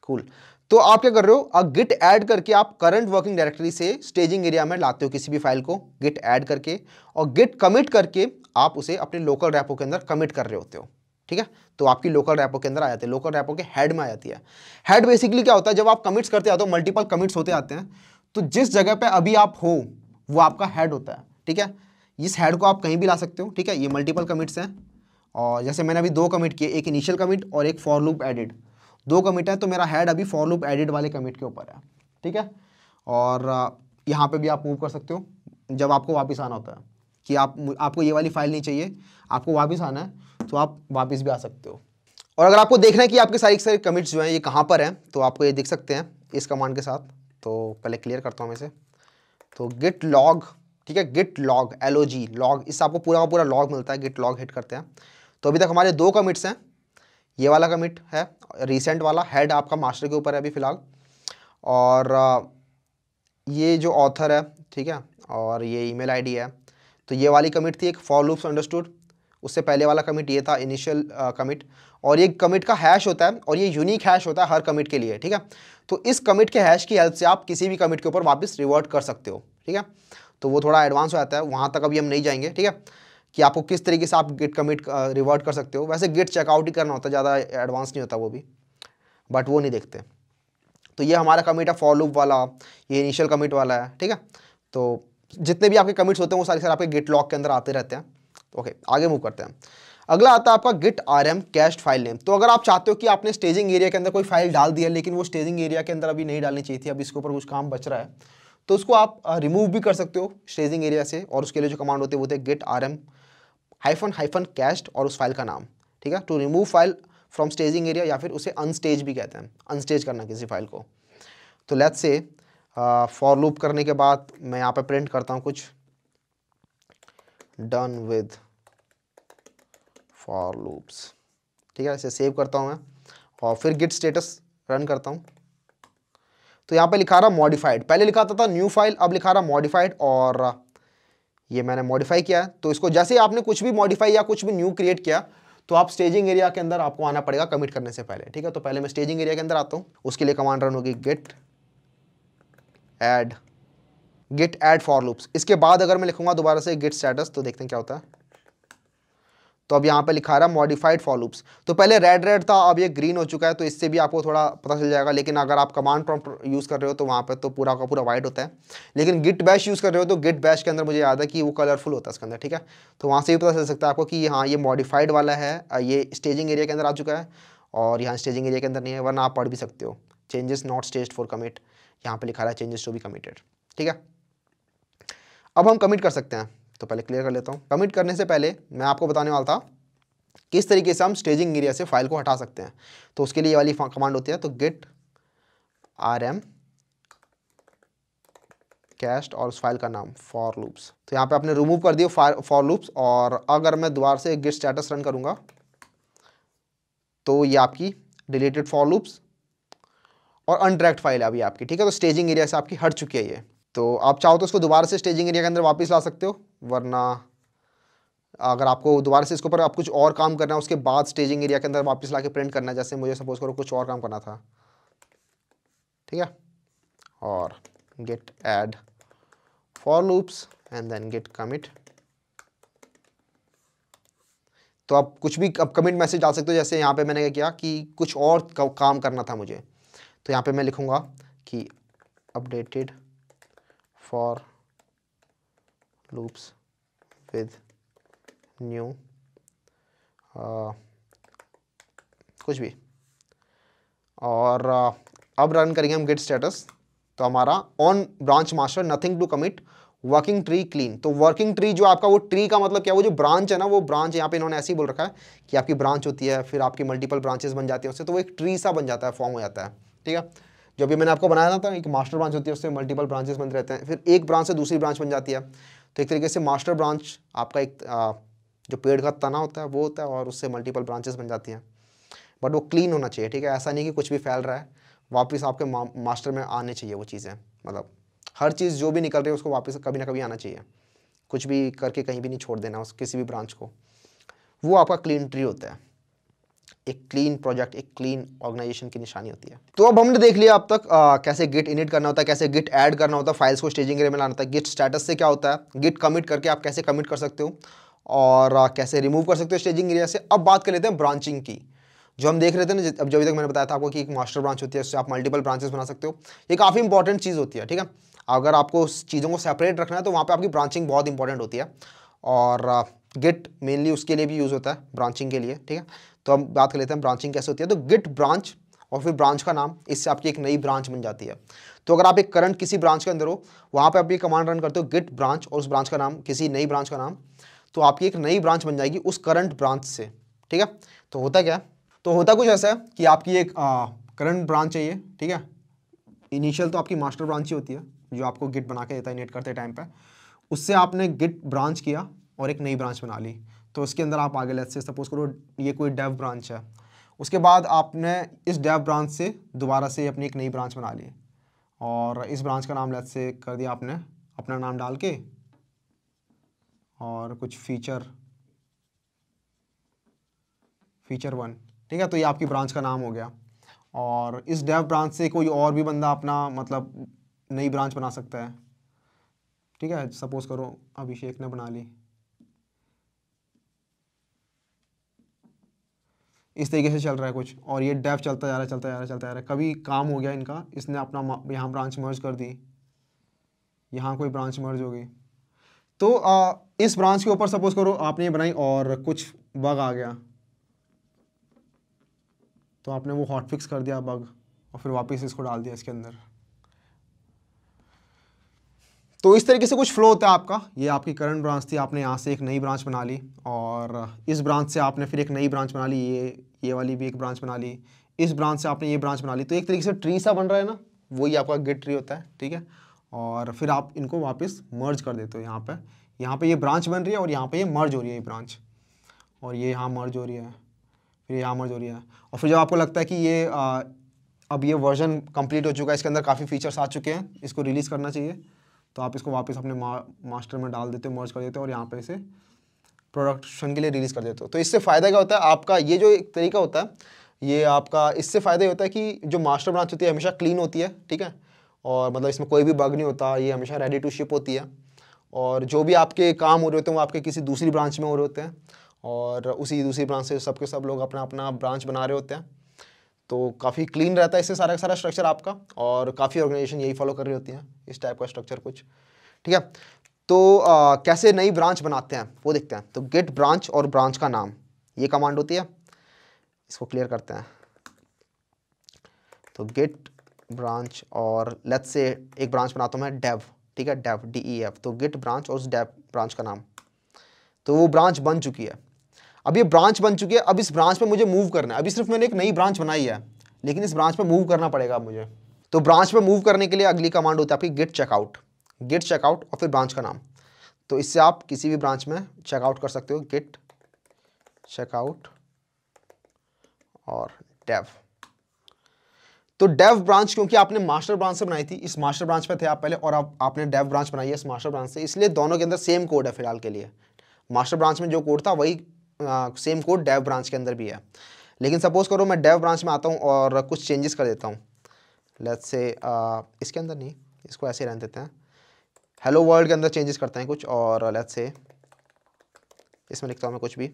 Speaker 1: कूल cool. तो आप क्या कर रहे हो अब गिट ऐड करके आप करंट वर्किंग डायरेक्टरी से स्टेजिंग एरिया में लाते हो किसी भी फाइल को गिट ऐड करके और गिट कमिट करके आप उसे अपने लोकल रैपो के अंदर कमिट कर रहे होते हो ठीक है तो आपकी लोकल रैपो के अंदर आ जाती है लोकल रैपो के हेड में आ जाती है हेड बेसिकली क्या होता है जब आप कमिट्स करते आते हो मल्टीपल कमिट्स होते आते हैं तो जिस जगह पर अभी आप हो वो आपका हेड होता है ठीक है इस हेड को आप कहीं भी ला सकते हो ठीक है ये मल्टीपल कमिट्स हैं और जैसे मैंने अभी दो कमिट किए एक इनिशियल कमिट और एक फॉर लूप एडिड दो कमिट है तो मेरा हेड अभी फॉर लूप एडिट वाले कमिट के ऊपर है ठीक है और यहाँ पे भी आप मूव कर सकते हो जब आपको वापस आना होता है कि आप आपको ये वाली फाइल नहीं चाहिए आपको वापस आना है तो आप वापस भी आ सकते हो और अगर आपको देखना है कि आपके सारी सारी कमिट्स जो हैं ये कहाँ पर हैं तो आपको ये देख सकते हैं इस कमांड के साथ तो पहले क्लियर करता हूँ मैं इसे तो गिट लॉग ठीक है git log L O G log इससे आपको पूरा का पूरा लॉग मिलता है गिट लॉग हिट करते हैं तो अभी तक हमारे दो कमिट्स हैं ये वाला कमिट है रिसेंट वाला हेड आपका मास्टर के ऊपर है अभी फ़िलहाल और ये जो ऑथर है ठीक है और ये ईमेल आईडी है तो ये वाली कमिट थी एक फॉर लूप्स अंडरस्टूड उससे पहले वाला कमिट ये था इनिशियल कमिट और ये कमिट का हैश होता है और ये यूनिक हैश होता है हर कमिट के लिए ठीक है तो इस कमिट के हैश की हेल्प से आप किसी भी कमिट के ऊपर वापस रिवर्ट कर सकते हो ठीक है तो वो थोड़ा एडवांस हो जाता है वहाँ तक अभी हम नहीं जाएंगे ठीक है कि आपको किस तरीके से आप गेट कमिट रिवर्ट कर सकते हो वैसे गेट चेकआउट ही करना होता है ज़्यादा एडवांस नहीं होता वो भी बट वो नहीं देखते तो ये हमारा कमिट है फॉलोअप वाला ये इनिशियल कमिट वाला है ठीक है तो जितने भी आपके कमिट्स होते हैं वो सारे सारे आपके गिट लॉक के अंदर आते रहते हैं ओके आगे मूव करते हैं अगला आता है आपका git R M cache file name तो अगर आप चाहते हो कि आपने स्टेजिंग एरिया के अंदर कोई फाइल डाल दिया लेकिन वो स्टेजिंग एरिया के अंदर अभी नहीं डालनी चाहिए थी अब इसके ऊपर कुछ काम बच रहा है तो उसको आप रिमूव भी कर सकते हो स्टेजिंग एरिया से और उसके लिए जो कमांड होते हैं वो थे git R M hyphen hyphen cached और उस फाइल का नाम ठीक है to remove file from staging area या फिर उसे अनस्टेज भी कहते हैं अनस्टेज करना किसी फाइल को तो लेट्स से फॉर लूप करने के बाद मैं यहाँ पे प्रिंट करता हूँ कुछ डन विद फॉर लूप्स ठीक है इसे सेव करता हूँ मैं और फिर गिट स्टेटस रन करता हूँ तो यहाँ पे लिखा रहा मॉडिफाइड पहले लिखा था न्यू फाइल अब लिखा रहा मॉडिफाइड और ये मैंने मॉडिफाई किया तो इसको जैसे आपने कुछ भी मॉडिफाई या कुछ भी न्यू क्रिएट किया तो आप स्टेजिंग एरिया के अंदर आपको आना पड़ेगा कमिट करने से पहले ठीक है तो पहले मैं स्टेजिंग एरिया के अंदर आता हूँ उसके लिए कमांड रन होगी git add git add for loops इसके बाद अगर मैं लिखूंगा दोबारा से गेट स्टेटस तो देखते हैं क्या होता है तो अब यहाँ पे लिखा रहा है मॉडिफाइड फॉलोप्स तो पहले रेड रेड था अब ये ग्रीन हो चुका है तो इससे भी आपको थोड़ा पता चल जाएगा लेकिन अगर आप कमांड प्रॉम्प्ट यूज़ कर रहे हो तो वहाँ पर तो पूरा का पूरा वाइट होता है लेकिन गिट बैश यूज़ कर रहे हो तो गिट बैश के अंदर मुझे याद है कि वो कलरफुल होता है इसके अंदर ठीक है तो वहाँ से भी पता चल सकता है आपको कि हाँ ये मॉडिफाइड वाला है ये स्टेजिंग एरिया के अंदर आ चुका है और यहाँ स्टेजिंग एरिया के अंदर नहीं है वरना आप पढ़ भी सकते हो changes not staged for commit यहाँ पर लिखा रहा है चेंजेस टू बी कमिटेड ठीक है अब हम कमिट कर सकते हैं तो पहले क्लियर कर लेता हूँ कमिट करने से पहले मैं आपको बताने वाला था किस तरीके से हम स्टेजिंग एरिया से फाइल को हटा सकते हैं तो उसके लिए वाली कमांड होती है तो गिट आर एम कैस्ट और उस फाइल का नाम फॉर लूप्स तो यहाँ पे आपने रिमूव कर दिया फॉर लूप्स और अगर मैं दोबारा से गिट स्टेटस रन करूँगा तो ये आपकी डिलीटेड फॉर लूप्स और अनट्रैक्ट फाइल है अभी आपकी ठीक है तो स्टेजिंग एरिया से आपकी हट चुकी है ये तो आप चाहो तो उसको दोबारा से स्टेजिंग एरिया के अंदर वापस ला सकते हो वरना अगर आपको दोबारा से इसके ऊपर आप कुछ और काम करना है उसके बाद स्टेजिंग एरिया के अंदर वापस ला के प्रिंट करना है जैसे मुझे सपोज करो कुछ और काम करना था ठीक है और git add for loops and then git commit तो आप कुछ भी अब कमिट मैसेज डाल सकते हो जैसे यहाँ पे मैंने क्या किया कि कुछ और काम करना था मुझे तो यहाँ पे मैं लिखूँगा कि updated for loops with new uh, कुछ भी और uh, अब रन करेंगे हम गिट स्टेटस तो हमारा on branch master nothing to commit working tree clean तो वर्किंग ट्री जो आपका वो ट्री का मतलब क्या है वो जो ब्रांच है ना वो ब्रांच यहाँ पे इन्होंने ऐसे ही बोल रखा है कि आपकी ब्रांच होती है फिर आपकी मल्टीपल ब्रांचेस बन जाती है उससे तो वो एक ट्री सा बन जाता है फॉर्म हो जाता है ठीक है जो भी मैंने आपको बनाया था एक मास्टर ब्रांच होती है उससे मल्टीपल ब्रांचेस बन रहते हैं फिर एक ब्रांच से दूसरी ब्रांच बन जाती है तो एक तरीके से मास्टर ब्रांच आपका एक आ, जो पेड़ का तना होता है वो होता है और उससे मल्टीपल ब्रांचेस बन जाती हैं बट वो क्लीन होना चाहिए ठीक है ऐसा नहीं कि कुछ भी फैल रहा है वापस आपके मास्टर में आने चाहिए वो चीज़ें मतलब हर चीज़ जो भी निकल रही है उसको वापस कभी ना कभी आना चाहिए कुछ भी करके कहीं भी नहीं छोड़ देना उस किसी भी ब्रांच को वो आपका क्लीन ट्री होता है एक क्लीन प्रोजेक्ट एक क्लीन ऑर्गेनाइजेशन की निशानी होती है तो अब हमने देख लिया अब तक आ, कैसे गिट इनिट करना होता है कैसे गिट ऐड करना होता है फाइल्स को स्टेजिंग एरिया में लाना होता है गिट स्टेटस से क्या होता है गिट कमिट करके आप कैसे कमिट कर सकते हो और आ, कैसे रिमूव कर सकते हो स्टेजिंग एरिया से अब बात कर लेते हैं ब्रांचिंग की जो हम देख रहे थे ना अब जब तक मैंने बताया था आपको कि एक मास्टर ब्रांच होती है उससे आप मल्टीपल ब्रांचेस बना सकते हो ये काफ़ी इंपॉर्टेंट चीज़ होती है ठीक है अगर आपको चीज़ों को सेपरेट रखना है तो वहाँ पर आपकी ब्रांचिंग बहुत इंपॉर्टेंट होती है और गिट मेनली उसके लिए भी यूज़ होता है ब्रांचिंग के लिए ठीक है तो हम बात कर लेते हैं ब्रांचिंग कैसे होती है तो गिट ब्रांच और फिर ब्रांच का नाम इससे आपकी एक नई ब्रांच बन जाती है तो अगर आप एक करंट किसी ब्रांच के अंदर हो वहाँ पर आप ये कमांड रन करते हो गिट ब्रांच और उस ब्रांच का नाम किसी नई ब्रांच का नाम तो आपकी एक नई ब्रांच बन जाएगी उस करंट ब्रांच से ठीक है तो होता क्या तो होता कुछ ऐसा है कि आपकी एक करंट ब्रांच चाहिए ठीक है इनिशियल तो आपकी मास्टर ब्रांच ही होती है जो आपको गिट बना के देता है नेट करते टाइम पर उससे आपने गिट ब्रांच किया और एक नई ब्रांच बना ली तो उसके अंदर आप आगे लेते सपोज करो ये कोई डेव ब्रांच है उसके बाद आपने इस डेव ब्रांच से दोबारा से अपनी एक नई ब्रांच बना ली और इस ब्रांच का नाम लेट से कर दिया आपने अपना नाम डाल के और कुछ फीचर फीचर वन ठीक है तो ये आपकी ब्रांच का नाम हो गया और इस डेव ब्रांच से कोई और भी बंदा अपना मतलब नई ब्रांच बना सकता है ठीक है सपोज़ करो अभिषेक ने बना ली इस तरीके से चल रहा है कुछ और ये डेफ चलता जा रहा है चलता जा रहा है चलता जा रहा है कभी काम हो गया इनका इसने अपना यहाँ ब्रांच मर्ज कर दी यहाँ कोई ब्रांच मर्ज हो गई तो आ, इस ब्रांच के ऊपर सपोज करो आपने ये बनाई और कुछ बग आ गया तो आपने वो हॉट फिक्स कर दिया बग और फिर वापस इसको डाल दिया इसके अंदर तो इस तरीके से कुछ फ्लो होता है आपका ये आपकी करंट ब्रांच थी आपने यहाँ से एक नई ब्रांच बना ली और इस ब्रांच से आपने फिर एक नई ब्रांच बना ली ये ये वाली भी एक ब्रांच बना ली इस ब्रांच से आपने ये ब्रांच बना ली तो एक तरीके से ट्री सा बन रहा है ना वही आपका गेट ट्री होता है ठीक है और फिर आप इनको वापस मर्ज कर देते हो यहाँ पर यहाँ पर ये ब्रांच बन रही है और यहाँ पर ये मर्ज हो रही है ये ब्रांच और ये यहाँ मर्ज हो रही है फिर यहाँ मर्ज हो रही है और फिर जब आपको लगता है कि ये अब ये वर्जन कंप्लीट हो चुका है इसके अंदर काफ़ी फीचर्स आ चुके हैं इसको रिलीज़ करना चाहिए तो आप इसको वापस अपने मा, मास्टर में डाल देते हो मर्ज कर देते हो और यहाँ पर इसे प्रोडक्शन के लिए रिलीज़ कर देते हो तो इससे फ़ायदा क्या होता है आपका ये जो एक तरीका होता है ये आपका इससे फ़ायदा होता है कि जो मास्टर ब्रांच होती है हमेशा क्लीन होती है ठीक है और मतलब इसमें कोई भी बग नहीं होता ये हमेशा रेडी टू शिप होती है और जो भी आपके काम हो रहे होते हैं वो आपके किसी दूसरी ब्रांच में हो रहे होते हैं और उसी दूसरी ब्रांच से सबके सब लोग अपना अपना ब्रांच बना रहे होते हैं तो काफ़ी क्लीन रहता है इससे सारा सारा स्ट्रक्चर आपका और काफ़ी ऑर्गेनाइजेशन यही फॉलो कर रही होती हैं इस टाइप का स्ट्रक्चर कुछ ठीक है तो आ, कैसे नई ब्रांच बनाते हैं वो देखते हैं तो गेट ब्रांच और ब्रांच का नाम ये कमांड होती है इसको क्लियर करते हैं तो गेट ब्रांच और लेट से एक ब्रांच बनाता हूँ मैं डेव ठीक है डेव डी ई एफ तो गेट ब्रांच और उस डेव ब्रांच का नाम तो वो ब्रांच बन चुकी है अब ये ब्रांच बन चुकी है अब इस ब्रांच पर मुझे मूव करना है अभी सिर्फ मैंने एक नई ब्रांच बनाई है लेकिन इस ब्रांच पर मूव करना पड़ेगा मुझे तो ब्रांच पर मूव करने के लिए अगली कमांड होती है आपकी गिट चेकआउट गिट चेकआउट और फिर ब्रांच का नाम तो इससे आप किसी भी ब्रांच में चेकआउट कर सकते हो गिट चेकआउट और डेव तो डेव ब्रांच क्योंकि आपने मास्टर ब्रांच से बनाई थी इस मास्टर ब्रांच पे थे आप पहले और आप आपने डेव ब्रांच बनाई है इस मास्टर ब्रांच से इसलिए दोनों के अंदर सेम कोड है फिलहाल के लिए मास्टर ब्रांच में जो कोड था वही सेम कोड डेव ब्रांच के अंदर भी है लेकिन सपोज करो मैं डेव ब्रांच में आता हूँ और कुछ चेंजेस कर देता हूँ लेट से इसके अंदर नहीं इसको ऐसे रहने देते हैं हेलो वर्ल्ड के अंदर चेंजेस करते हैं कुछ और लेट से इसमें लिखता हूँ मैं कुछ भी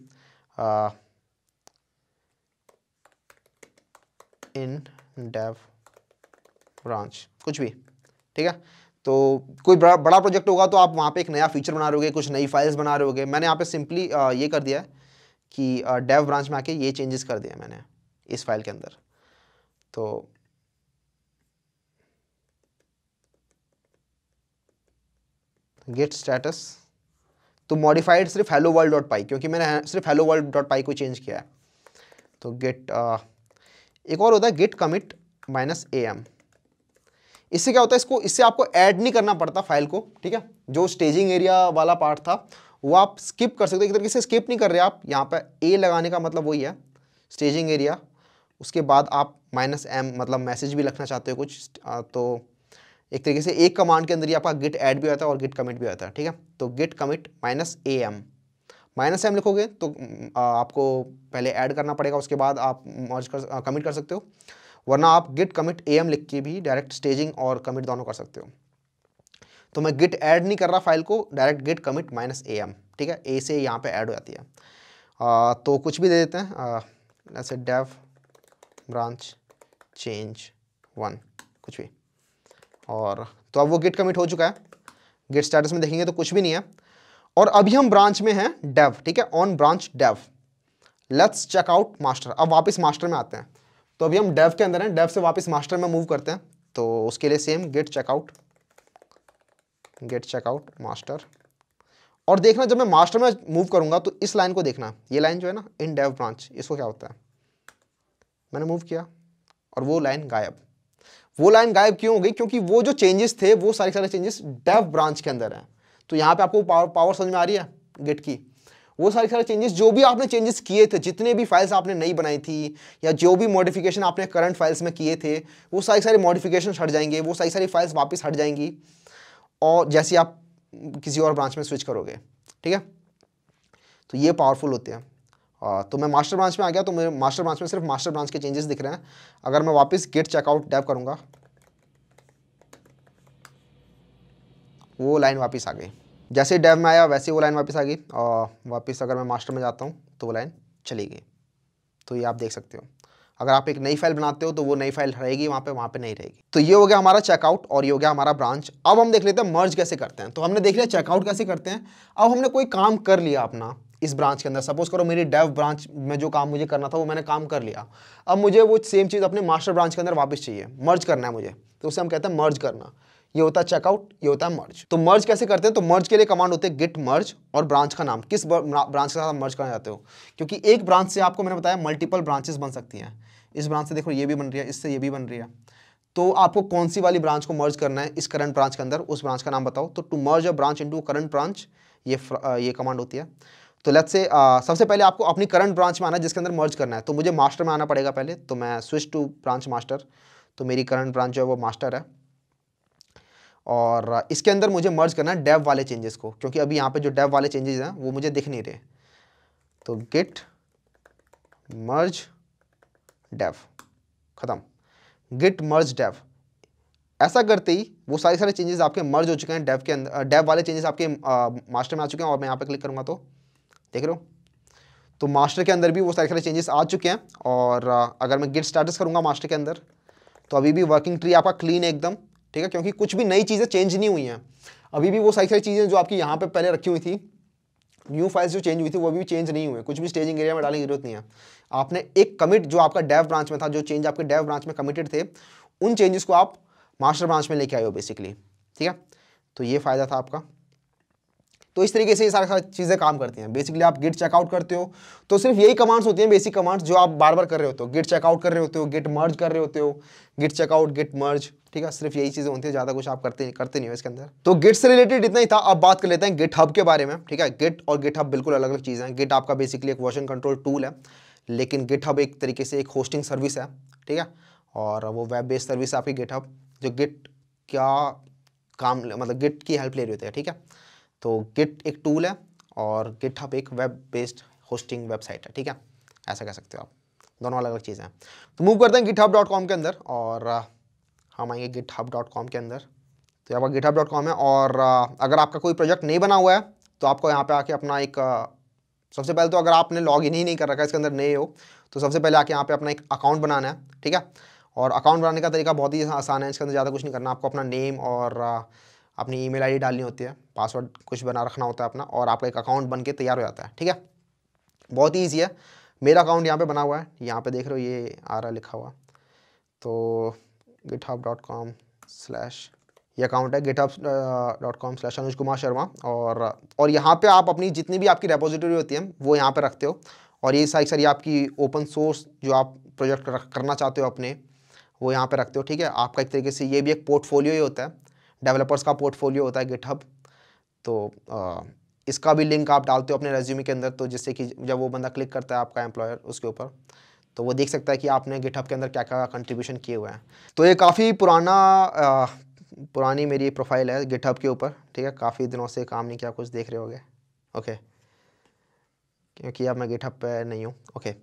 Speaker 1: इन डेव ब्रांच कुछ भी ठीक है तो कोई बड़ा बड़ा प्रोजेक्ट होगा तो आप वहाँ पे एक नया फीचर बना रहे रहोगे कुछ नई फाइल्स बना रहे रहोगे मैंने यहाँ पे सिंपली ये कर दिया है कि डेव ब्रांच में आके ये चेंजेस कर दिया मैंने इस फाइल के अंदर तो गेट स्टेटस तो मॉडिफाइड सिर्फ हेलो वर्ल्ड डॉट पाई क्योंकि मैंने सिर्फ हेलो वर्ल्ड डॉट पाई को चेंज किया है तो गेट एक और होता है git commit minus A M इससे क्या होता है इसको इससे आपको ऐड नहीं करना पड़ता फाइल को ठीक है जो स्टेजिंग एरिया वाला पार्ट था वो आप स्किप कर सकते हो एक तरीके से स्किप नहीं कर रहे आप यहाँ पर ए लगाने का मतलब वही है स्टेजिंग एरिया उसके बाद आप माइनस एम मतलब मैसेज भी लिखना चाहते हो कुछ तो एक तरीके से एक कमांड के अंदर ही आपका गिट ऐड भी आता है और गिट कमिट भी आता है ठीक है तो git commit minus A M minus M लिखोगे तो आपको पहले ऐड करना पड़ेगा उसके बाद आप मर्ज कर कमिट कर सकते हो वरना आप गिट कमिट ए एम लिख के भी डायरेक्ट स्टेजिंग और कमिट दोनों कर सकते हो तो मैं गिट ऐड नहीं कर रहा फाइल को direct git commit minus A M ठीक है ए से यहाँ पे ऐड हो जाती है आ, तो कुछ भी दे देते हैं ऐसे डेव ब्रांच चेंज वन कुछ भी और तो अब वो गिट कमिट हो चुका है गिट स्टेटस में देखेंगे तो कुछ भी नहीं है और अभी हम ब्रांच में हैं डेव ठीक है on branch dev let's check out master अब वापस मास्टर में आते हैं तो अभी हम डेव के अंदर हैं डेव से वापस मास्टर में मूव करते हैं तो उसके लिए same git checkout git checkout master और देखना जब मैं मास्टर में मूव करूंगा तो इस लाइन को देखना ये लाइन जो है ना इन डेव ब्रांच इसको क्या होता है मैंने मूव किया और वो लाइन गायब वो लाइन गायब क्यों हो गई क्योंकि वो जो चेंजेस थे वो सारे सारे चेंजेस डेव ब्रांच के अंदर हैं तो यहाँ पे आपको पावर पावर समझ में आ रही है गेट की वो सारे सारे चेंजेस जो भी आपने चेंजेस किए थे जितने भी फाइल्स आपने नई बनाई थी या जो भी मॉडिफिकेशन आपने करंट फाइल्स में किए थे वो सारी सारे मॉडिफिकेशन हट जाएंगे वो सारी सारी फाइल्स वापस हट जाएंगी और जैसे आप किसी और ब्रांच में स्विच करोगे ठीक है तो ये पावरफुल होते हैं तो मैं मास्टर ब्रांच में आ गया तो मेरे मास्टर ब्रांच में सिर्फ मास्टर ब्रांच के चेंजेस दिख रहे हैं अगर मैं वापस गेट चेकआउट टैप करूँगा वो लाइन वापस आ गई जैसे डैब में आया वैसे वो लाइन वापस आ गई और वापस अगर मैं मास्टर में जाता हूँ तो वो लाइन चली गई तो ये आप देख सकते हो अगर आप एक नई फाइल बनाते हो तो वो नई फाइल रहेगी वहाँ पे वहाँ पे नहीं रहेगी तो ये हो गया हमारा चेकआउट और ये हो गया हमारा ब्रांच अब हम देख लेते हैं मर्ज कैसे करते हैं तो हमने देख लिया चेकआउट कैसे करते हैं अब हमने कोई काम कर लिया अपना इस ब्रांच के अंदर सपोज करो मेरी डेव ब्रांच में जो काम मुझे करना था वो मैंने काम कर लिया अब मुझे वो सेम चीज़ अपने मास्टर ब्रांच के अंदर वापस चाहिए मर्ज करना है मुझे तो उसे हम कहते हैं मर्ज करना ये होता है चेकआउट ये होता है मर्ज तो मर्ज कैसे करते हैं तो मर्ज के लिए कमांड होते हैं गिट मर्ज और ब्रांच का नाम किस ब्रांच के साथ मर्ज करना चाहते हो क्योंकि एक ब्रांच से आपको मैंने बताया मल्टीपल ब्रांचेस बन सकती हैं इस ब्रांच से देखो ये भी बन रही है इससे ये भी बन रही है तो आपको कौन सी वाली ब्रांच को मर्ज करना है इस करंट ब्रांच के अंदर उस ब्रांच का नाम बताओ तो to merge a branch into current branch ये ये कमांड होती है तो लेट्स से सबसे पहले आपको अपनी करंट ब्रांच में आना है जिसके अंदर मर्ज करना है तो मुझे मास्टर में आना पड़ेगा पहले तो मैं स्विच टू ब्रांच मास्टर तो मेरी करंट ब्रांच जो है वो मास्टर है और इसके अंदर मुझे मर्ज करना है डेव वाले चेंजेस को क्योंकि अभी यहाँ पे जो डेव वाले चेंजेस हैं वो मुझे दिख नहीं रहे तो गेट मर्ज डेव खत्म गिट मर्ज डेव ऐसा करते ही वो सारे सारे चेंजेस आपके मर्ज हो चुके हैं डेव के अंदर डेव वाले चेंजेस आपके मास्टर में आ चुके हैं और मैं यहाँ पे क्लिक करूँगा तो देख रहे हो तो मास्टर के अंदर भी वो सारे सारे चेंजेस आ चुके हैं और अगर मैं गिट स्टेटस करूँगा मास्टर के अंदर तो अभी भी वर्किंग ट्री आपका क्लीन है एकदम ठीक है क्योंकि कुछ भी नई चीज़ें चेंज नहीं हुई हैं अभी भी वो सारी सारी चीज़ें जो आपकी यहाँ पर पहले रखी हुई थी न्यू फाइल्स जो चेंज हुई थी वो भी चेंज नहीं हुए कुछ भी स्टेजिंग एरिया में डालने की जरूरत नहीं है आपने एक कमिट जो आपका डेव ब्रांच में था जो चेंज आपके डेव ब्रांच में कमिटेड थे उन चेंजेस को आप मास्टर ब्रांच में लेके आए हो बेसिकली ठीक है तो ये फ़ायदा था आपका तो इस तरीके से ये सारी चीज़ें काम करती हैं बेसिकली आप गिट चेकआउट करते हो तो सिर्फ यही कमांड्स होती हैं बेसिक कमांड्स जो आप बार बार कर रहे होते हो गिट चेकआउट कर रहे होते हो गिट मर्ज कर रहे होते हो गिट चेकआउट गिट मर्ज ठीक है सिर्फ यही चीज़ें होती है ज़्यादा कुछ आप करते करते नहीं हो इसके अंदर तो गिट से रिलेटेड इतना ही था अब बात कर लेते हैं गिट हब के बारे में ठीक है गिट और गिट हब बिल्कुल अलग अलग चीज़ें हैं गिट आपका बेसिकली एक वर्जन कंट्रोल टूल है लेकिन गिट हब एक तरीके से एक होस्टिंग सर्विस है ठीक है और वो वेब बेस्ड सर्विस है आपकी गिट हब जो गिट क्या काम मतलब गिट की हेल्प ले रही होती है ठीक है तो गिट एक टूल है और गिट हब एक वेब बेस्ड होस्टिंग वेबसाइट है ठीक है ऐसा कह सकते हो आप दोनों अलग अलग चीज़ें हैं तो मूव करते हैं गिट हब डॉट कॉम के अंदर और हम आएंगे गिट हब डॉट कॉम के अंदर तो यहाँ पर गिट हब डॉट कॉम है और अगर आपका कोई प्रोजेक्ट नहीं बना हुआ है तो आपको यहाँ पर आके अपना एक सबसे पहले तो अगर आपने लॉग इन ही नहीं कर रखा इसके अंदर नए हो तो सबसे पहले आके यहाँ पे अपना एक अकाउंट बनाना है ठीक है और अकाउंट बनाने का तरीका बहुत ही आसान है इसके अंदर ज़्यादा कुछ नहीं करना आपको अपना नेम और अपनी ईमेल आईडी डालनी होती है पासवर्ड कुछ बना रखना होता है अपना और आपका एक अकाउंट बन के तैयार हो जाता है ठीक है बहुत ही ईजी है मेरा अकाउंट यहाँ पे बना हुआ है यहाँ पे देख रहे हो ये आ रहा लिखा हुआ तो गिटहब डॉट कॉम स्लैश ये अकाउंट है GitHub dot com slash Anuj Kumar Sharma और और यहाँ पे आप अपनी जितनी भी आपकी रेपोजिटरी होती है वो यहाँ पे रखते हो और ये सारी सारी आपकी ओपन सोर्स जो आप प्रोजेक्ट करना चाहते हो अपने वो यहाँ पे रखते हो ठीक है आपका एक तरीके से ये भी एक पोर्टफोलियो ही होता है डेवलपर्स का पोर्टफोलियो होता है गिटहब तो आ, इसका भी लिंक आप डालते हो अपने रेज्यूमे के अंदर तो जिससे कि जब वो बंदा क्लिक करता है आपका एम्प्लॉयर उसके ऊपर तो वो देख सकता है कि आपने गिटहब के अंदर क्या क्या कंट्रीब्यूशन किए हुए हैं तो ये काफ़ी पुराना आ, पुरानी मेरी प्रोफाइल है गिटहब के ऊपर ठीक है काफ़ी दिनों से काम नहीं किया कुछ देख रहे हो ओके क्योंकि अब मैं गिटहब पर नहीं हूँ ओके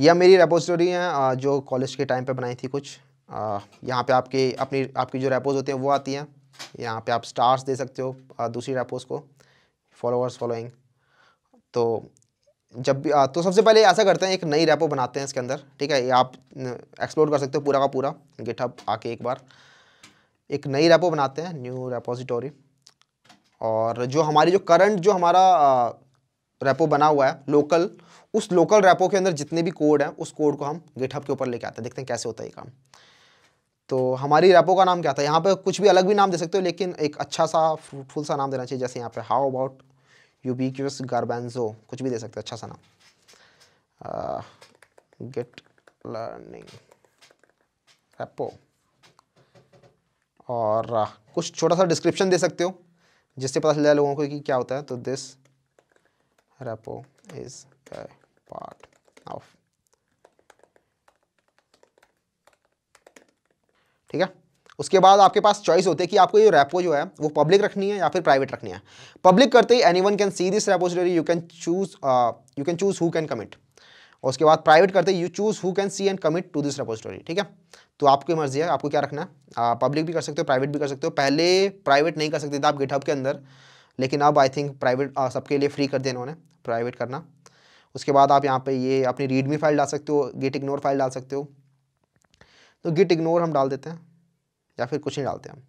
Speaker 1: यह मेरी रेपोजिटरी है जो कॉलेज के टाइम पर बनाई थी कुछ यहाँ पे आपकी अपनी आपकी जो रेपोज होती हैं वो आती हैं यहाँ पे आप स्टार्स दे सकते हो दूसरी रैपोज को फॉलोअर्स फॉलोइंग तो जब भी तो सबसे पहले ऐसा करते हैं एक नई रेपो बनाते हैं इसके अंदर ठीक है ये आप एक्सप्लोर कर सकते हो पूरा का पूरा गिटहब आके एक बार एक नई रेपो बनाते हैं न्यू रेपोजिटोरी और जो हमारी जो करंट जो हमारा रेपो बना हुआ है लोकल उस लोकल रैपो के अंदर जितने भी कोड हैं उस कोड को हम गिटहब के ऊपर लेके आते हैं देखते हैं कैसे होता है ये काम तो हमारी रैपो का नाम क्या था यहाँ पे कुछ भी अलग भी नाम दे सकते हो लेकिन एक अच्छा सा फ्रूटफुल सा नाम देना चाहिए जैसे यहाँ पे how about you cues garbanzo कुछ भी दे सकते हो अच्छा सा नाम git learning repo uh uh, कुछ छोटा सा डिस्क्रिप्शन दे सकते हो जिससे पता चल जाए लोगों को कि क्या होता है तो this repo is part of ठीक है उसके बाद आपके पास चॉइस होती है कि आपको ये रेपो जो है वो पब्लिक रखनी है या फिर प्राइवेट रखनी है पब्लिक करते ही anyone can see this repository you can choose you can choose who can commit और उसके बाद प्राइवेट करते you choose who can see and commit to this repository ठीक है तो आपकी मर्जी है आपको क्या रखना है पब्लिक भी कर सकते हो प्राइवेट भी कर सकते हो पहले प्राइवेट नहीं कर सकते थे आप गिटहब के अंदर लेकिन अब आई थिंक प्राइवेट सबके लिए फ्री कर दिया इन्होंने प्राइवेट करना उसके बाद आप यहाँ पे ये अपनी रीडमी फाइल डाल सकते हो गेट इग्नोर फाइल डाल सकते हो तो गिट इग्नोर हम डाल देते हैं या फिर कुछ नहीं डालते हम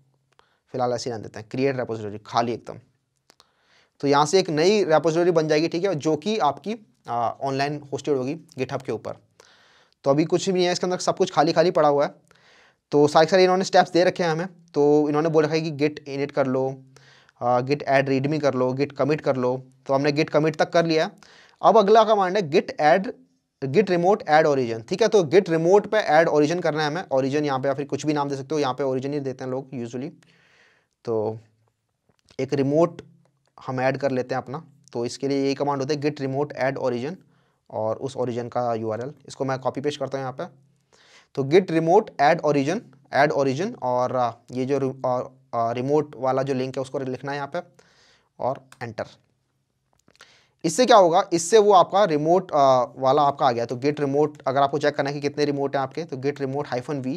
Speaker 1: फिलहाल ऐसे ही रहने देते हैं क्रिएट रेपोजिटरी खाली एकदम तो यहाँ से एक नई रेपोजिटरी बन जाएगी ठीक है जो कि आपकी ऑनलाइन होस्टेड होगी गिटहब के ऊपर तो अभी कुछ भी नहीं है इसके अंदर सब कुछ खाली खाली पड़ा हुआ है तो सारे सारे इन्होंने स्टेप्स दे रखे हैं हमें तो इन्होंने बोल रखा है कि गिट इनिट कर लो गिट एड रीडमी कर लो गिट कमिट कर लो तो हमने गिट कमिट तक कर लिया अब अगला कमांड है git add git remote add origin ठीक है तो गिट रिमोट पे एड ओरिजन करना है हमें ऑरिजन यहाँ पे या फिर कुछ भी नाम दे सकते हो यहाँ पे ऑरिजन ही देते हैं लोग यूजुअली तो एक रिमोट हम ऐड कर लेते हैं अपना तो इसके लिए यही कमांड होता है गिट रिमोट ऐड ऑरिजन और उस ऑरिजन का यू इसको मैं कॉपी पेश करता हूँ यहाँ पर तो git remote add origin add origin और ये जो रिमोट वाला जो लिंक है उसको लिखना है यहाँ पर और एंटर इससे क्या होगा इससे वो आपका रिमोट वाला आपका आ गया तो गेट रिमोट अगर आपको चेक करना है कि कितने रिमोट हैं आपके तो गेट रिमोट हाइफन वी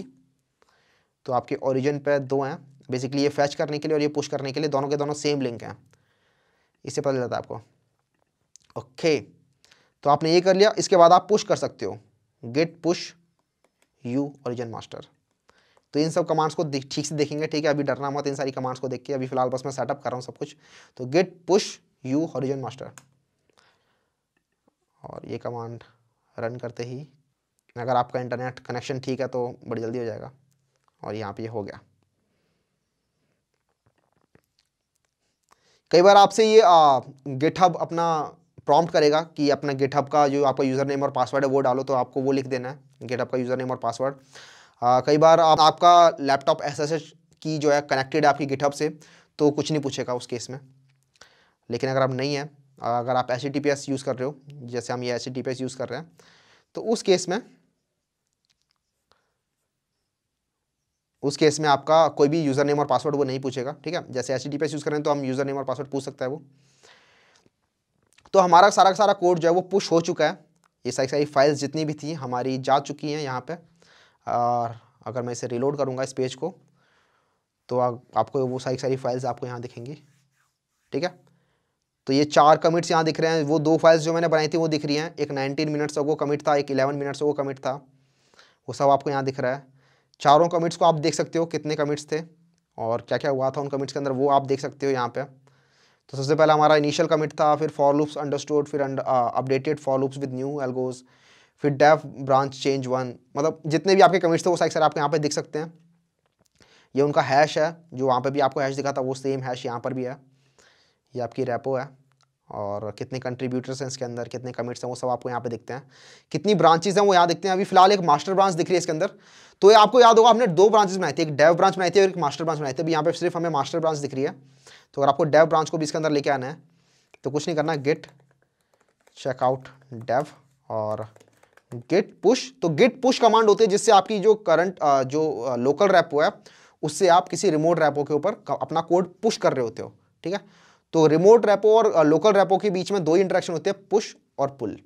Speaker 1: तो आपके ओरिजिन पे दो हैं बेसिकली ये फैच करने के लिए और ये पुश करने के लिए दोनों के दोनों सेम लिंक हैं इससे पता चलता है आपको ओके तो आपने ये कर लिया इसके बाद आप पुश कर सकते हो git push U origin master तो इन सब कमांड्स को ठीक से देखेंगे ठीक है अभी डरना मत इन सारी कमांड्स को देख के अभी फिलहाल बस मैं सेटअप कर रहा हूँ सब कुछ तो git push U origin master और ये कमांड रन करते ही अगर आपका इंटरनेट कनेक्शन ठीक है तो बड़ी जल्दी हो जाएगा और यहाँ पे हो गया कई बार आपसे ये गिटहब अपना प्रॉम्प्ट करेगा कि अपना गिटहब का जो आपका यूज़र नेम और पासवर्ड है वो डालो तो आपको वो लिख देना है गिटहब का यूज़र नेम और पासवर्ड कई बार आप, आपका लैपटॉप एस की जो है कनेक्टेड है आपकी गिटहब से तो कुछ नहीं पूछेगा उस केस में लेकिन अगर आप नहीं है अगर आप एच टी यूज़ कर रहे हो जैसे हम ये एच टी यूज़ कर रहे हैं तो उस केस में उस केस में आपका कोई भी यूज़र नेम और पासवर्ड वो नहीं पूछेगा ठीक है जैसे एच टी यूज़ करें तो हम यूज़र नेम और पासवर्ड पूछ सकता है वो तो हमारा सारा का सारा कोड जो है वो पुश हो चुका है ये सारी सारी फाइल्स जितनी भी थी हमारी जा चुकी हैं यहाँ पे और अगर मैं इसे रिलोड करूँगा इस पेज को तो आ, आपको वो सारी सारी फाइल्स आपको यहाँ दिखेंगी ठीक है तो ये चार कमिट्स यहाँ दिख रहे हैं वो दो फाइल्स जो मैंने बनाई थी वो दिख रही हैं एक 19 मिनट्स वो कमिट था एक 11 मिनट्स वो कमिट था वो सब आपको यहाँ दिख रहा है चारों कमिट्स को आप देख सकते हो कितने कमिट्स थे और क्या क्या हुआ था उन कमिट्स के अंदर वो आप देख सकते हो यहाँ पे तो सबसे पहला हमारा इनिशियल कमिट था फिर फॉर लुप्स अंडरस्टोड फिर updated for loops with new algos फिर डेफ ब्रांच चेंज वन मतलब जितने भी आपके कमिट्स थे वो साइक सर आपको यहाँ पर दिख सकते हैं ये उनका हैश है जो वहाँ पर भी आपको हैश दिखा था वो सेम हैश यहाँ पर भी है ये आपकी रेपो है और कितने कंट्रीब्यूटर्स हैं इसके अंदर कितने कमिट्स हैं वो सब आपको यहाँ पे दिखते हैं कितनी ब्रांचेज हैं वो यहाँ दिखते हैं अभी फिलहाल एक मास्टर ब्रांच दिख रही है इसके अंदर तो ये आपको याद होगा हमने दो ब्रांचेज बनाए थी एक डेव ब्रांच बनाई थी और एक मास्टर ब्रांच बनाई थी अभी यहाँ पे सिर्फ हमें मास्टर ब्रांच दिख रही है तो अगर आपको डेव ब्रांच को भी इसके अंदर लेके आना है तो कुछ नहीं करना गिट चेकआउट डेव और गिट पुश तो गिट पुश कमांड होते हैं जिससे आपकी जो करंट जो लोकल रैपो है उससे आप किसी रिमोट रैपो के ऊपर अपना कोड पुश कर रहे होते हो ठीक है तो रिमोट रेपो और लोकल रेपो के बीच में दो ही इंटरेक्शन होते हैं पुश और पुल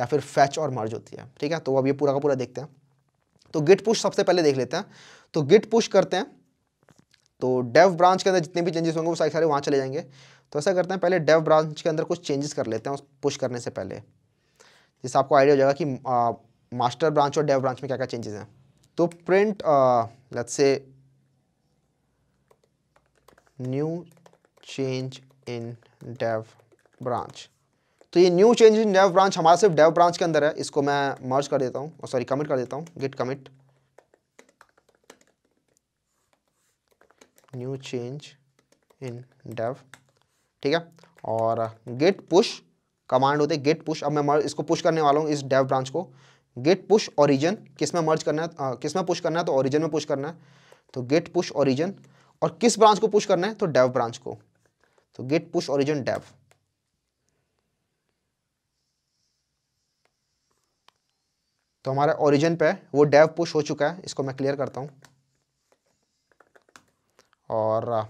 Speaker 1: या फिर फैच और मर्ज होती है ठीक है तो अब ये पूरा का पूरा देखते हैं तो गिट पुश सबसे पहले देख लेते हैं तो गिट पुश करते हैं तो डेव ब्रांच के अंदर जितने भी चेंजेस होंगे वो सारे सारे वहाँ चले जाएंगे तो ऐसा करते हैं पहले डेव ब्रांच के अंदर कुछ चेंजेस कर लेते हैं उस पुश करने से पहले जिससे आपको आइडिया हो जाएगा कि आ, मास्टर ब्रांच और डेव ब्रांच में क्या क्या चेंजेस हैं तो print let's say new change in dev branch तो ये new change in dev branch हमारा सिर्फ डेव ब्रांच के अंदर है इसको मैं मर्ज कर देता हूँ सॉरी कमिट कर देता हूँ git commit new change in dev ठीक है और गिट पुश कमांड होते गिट पुश अब मैं मर्ज इसको पुश करने वाला हूँ इस डेव ब्रांच को गिट पुश ओरिजन किस में मर्ज करना है किस में पुश करना है तो ओरिजन में पुश करना है तो गिट पुश ओरिजन और किस ब्रांच को पुश करना है तो डेव ब्रांच को तो गेट पुश ओरिजिन टैब तो हमारे ओरिजिन पे वो डेव पुश हो चुका है इसको मैं क्लियर करता हूँ और uh,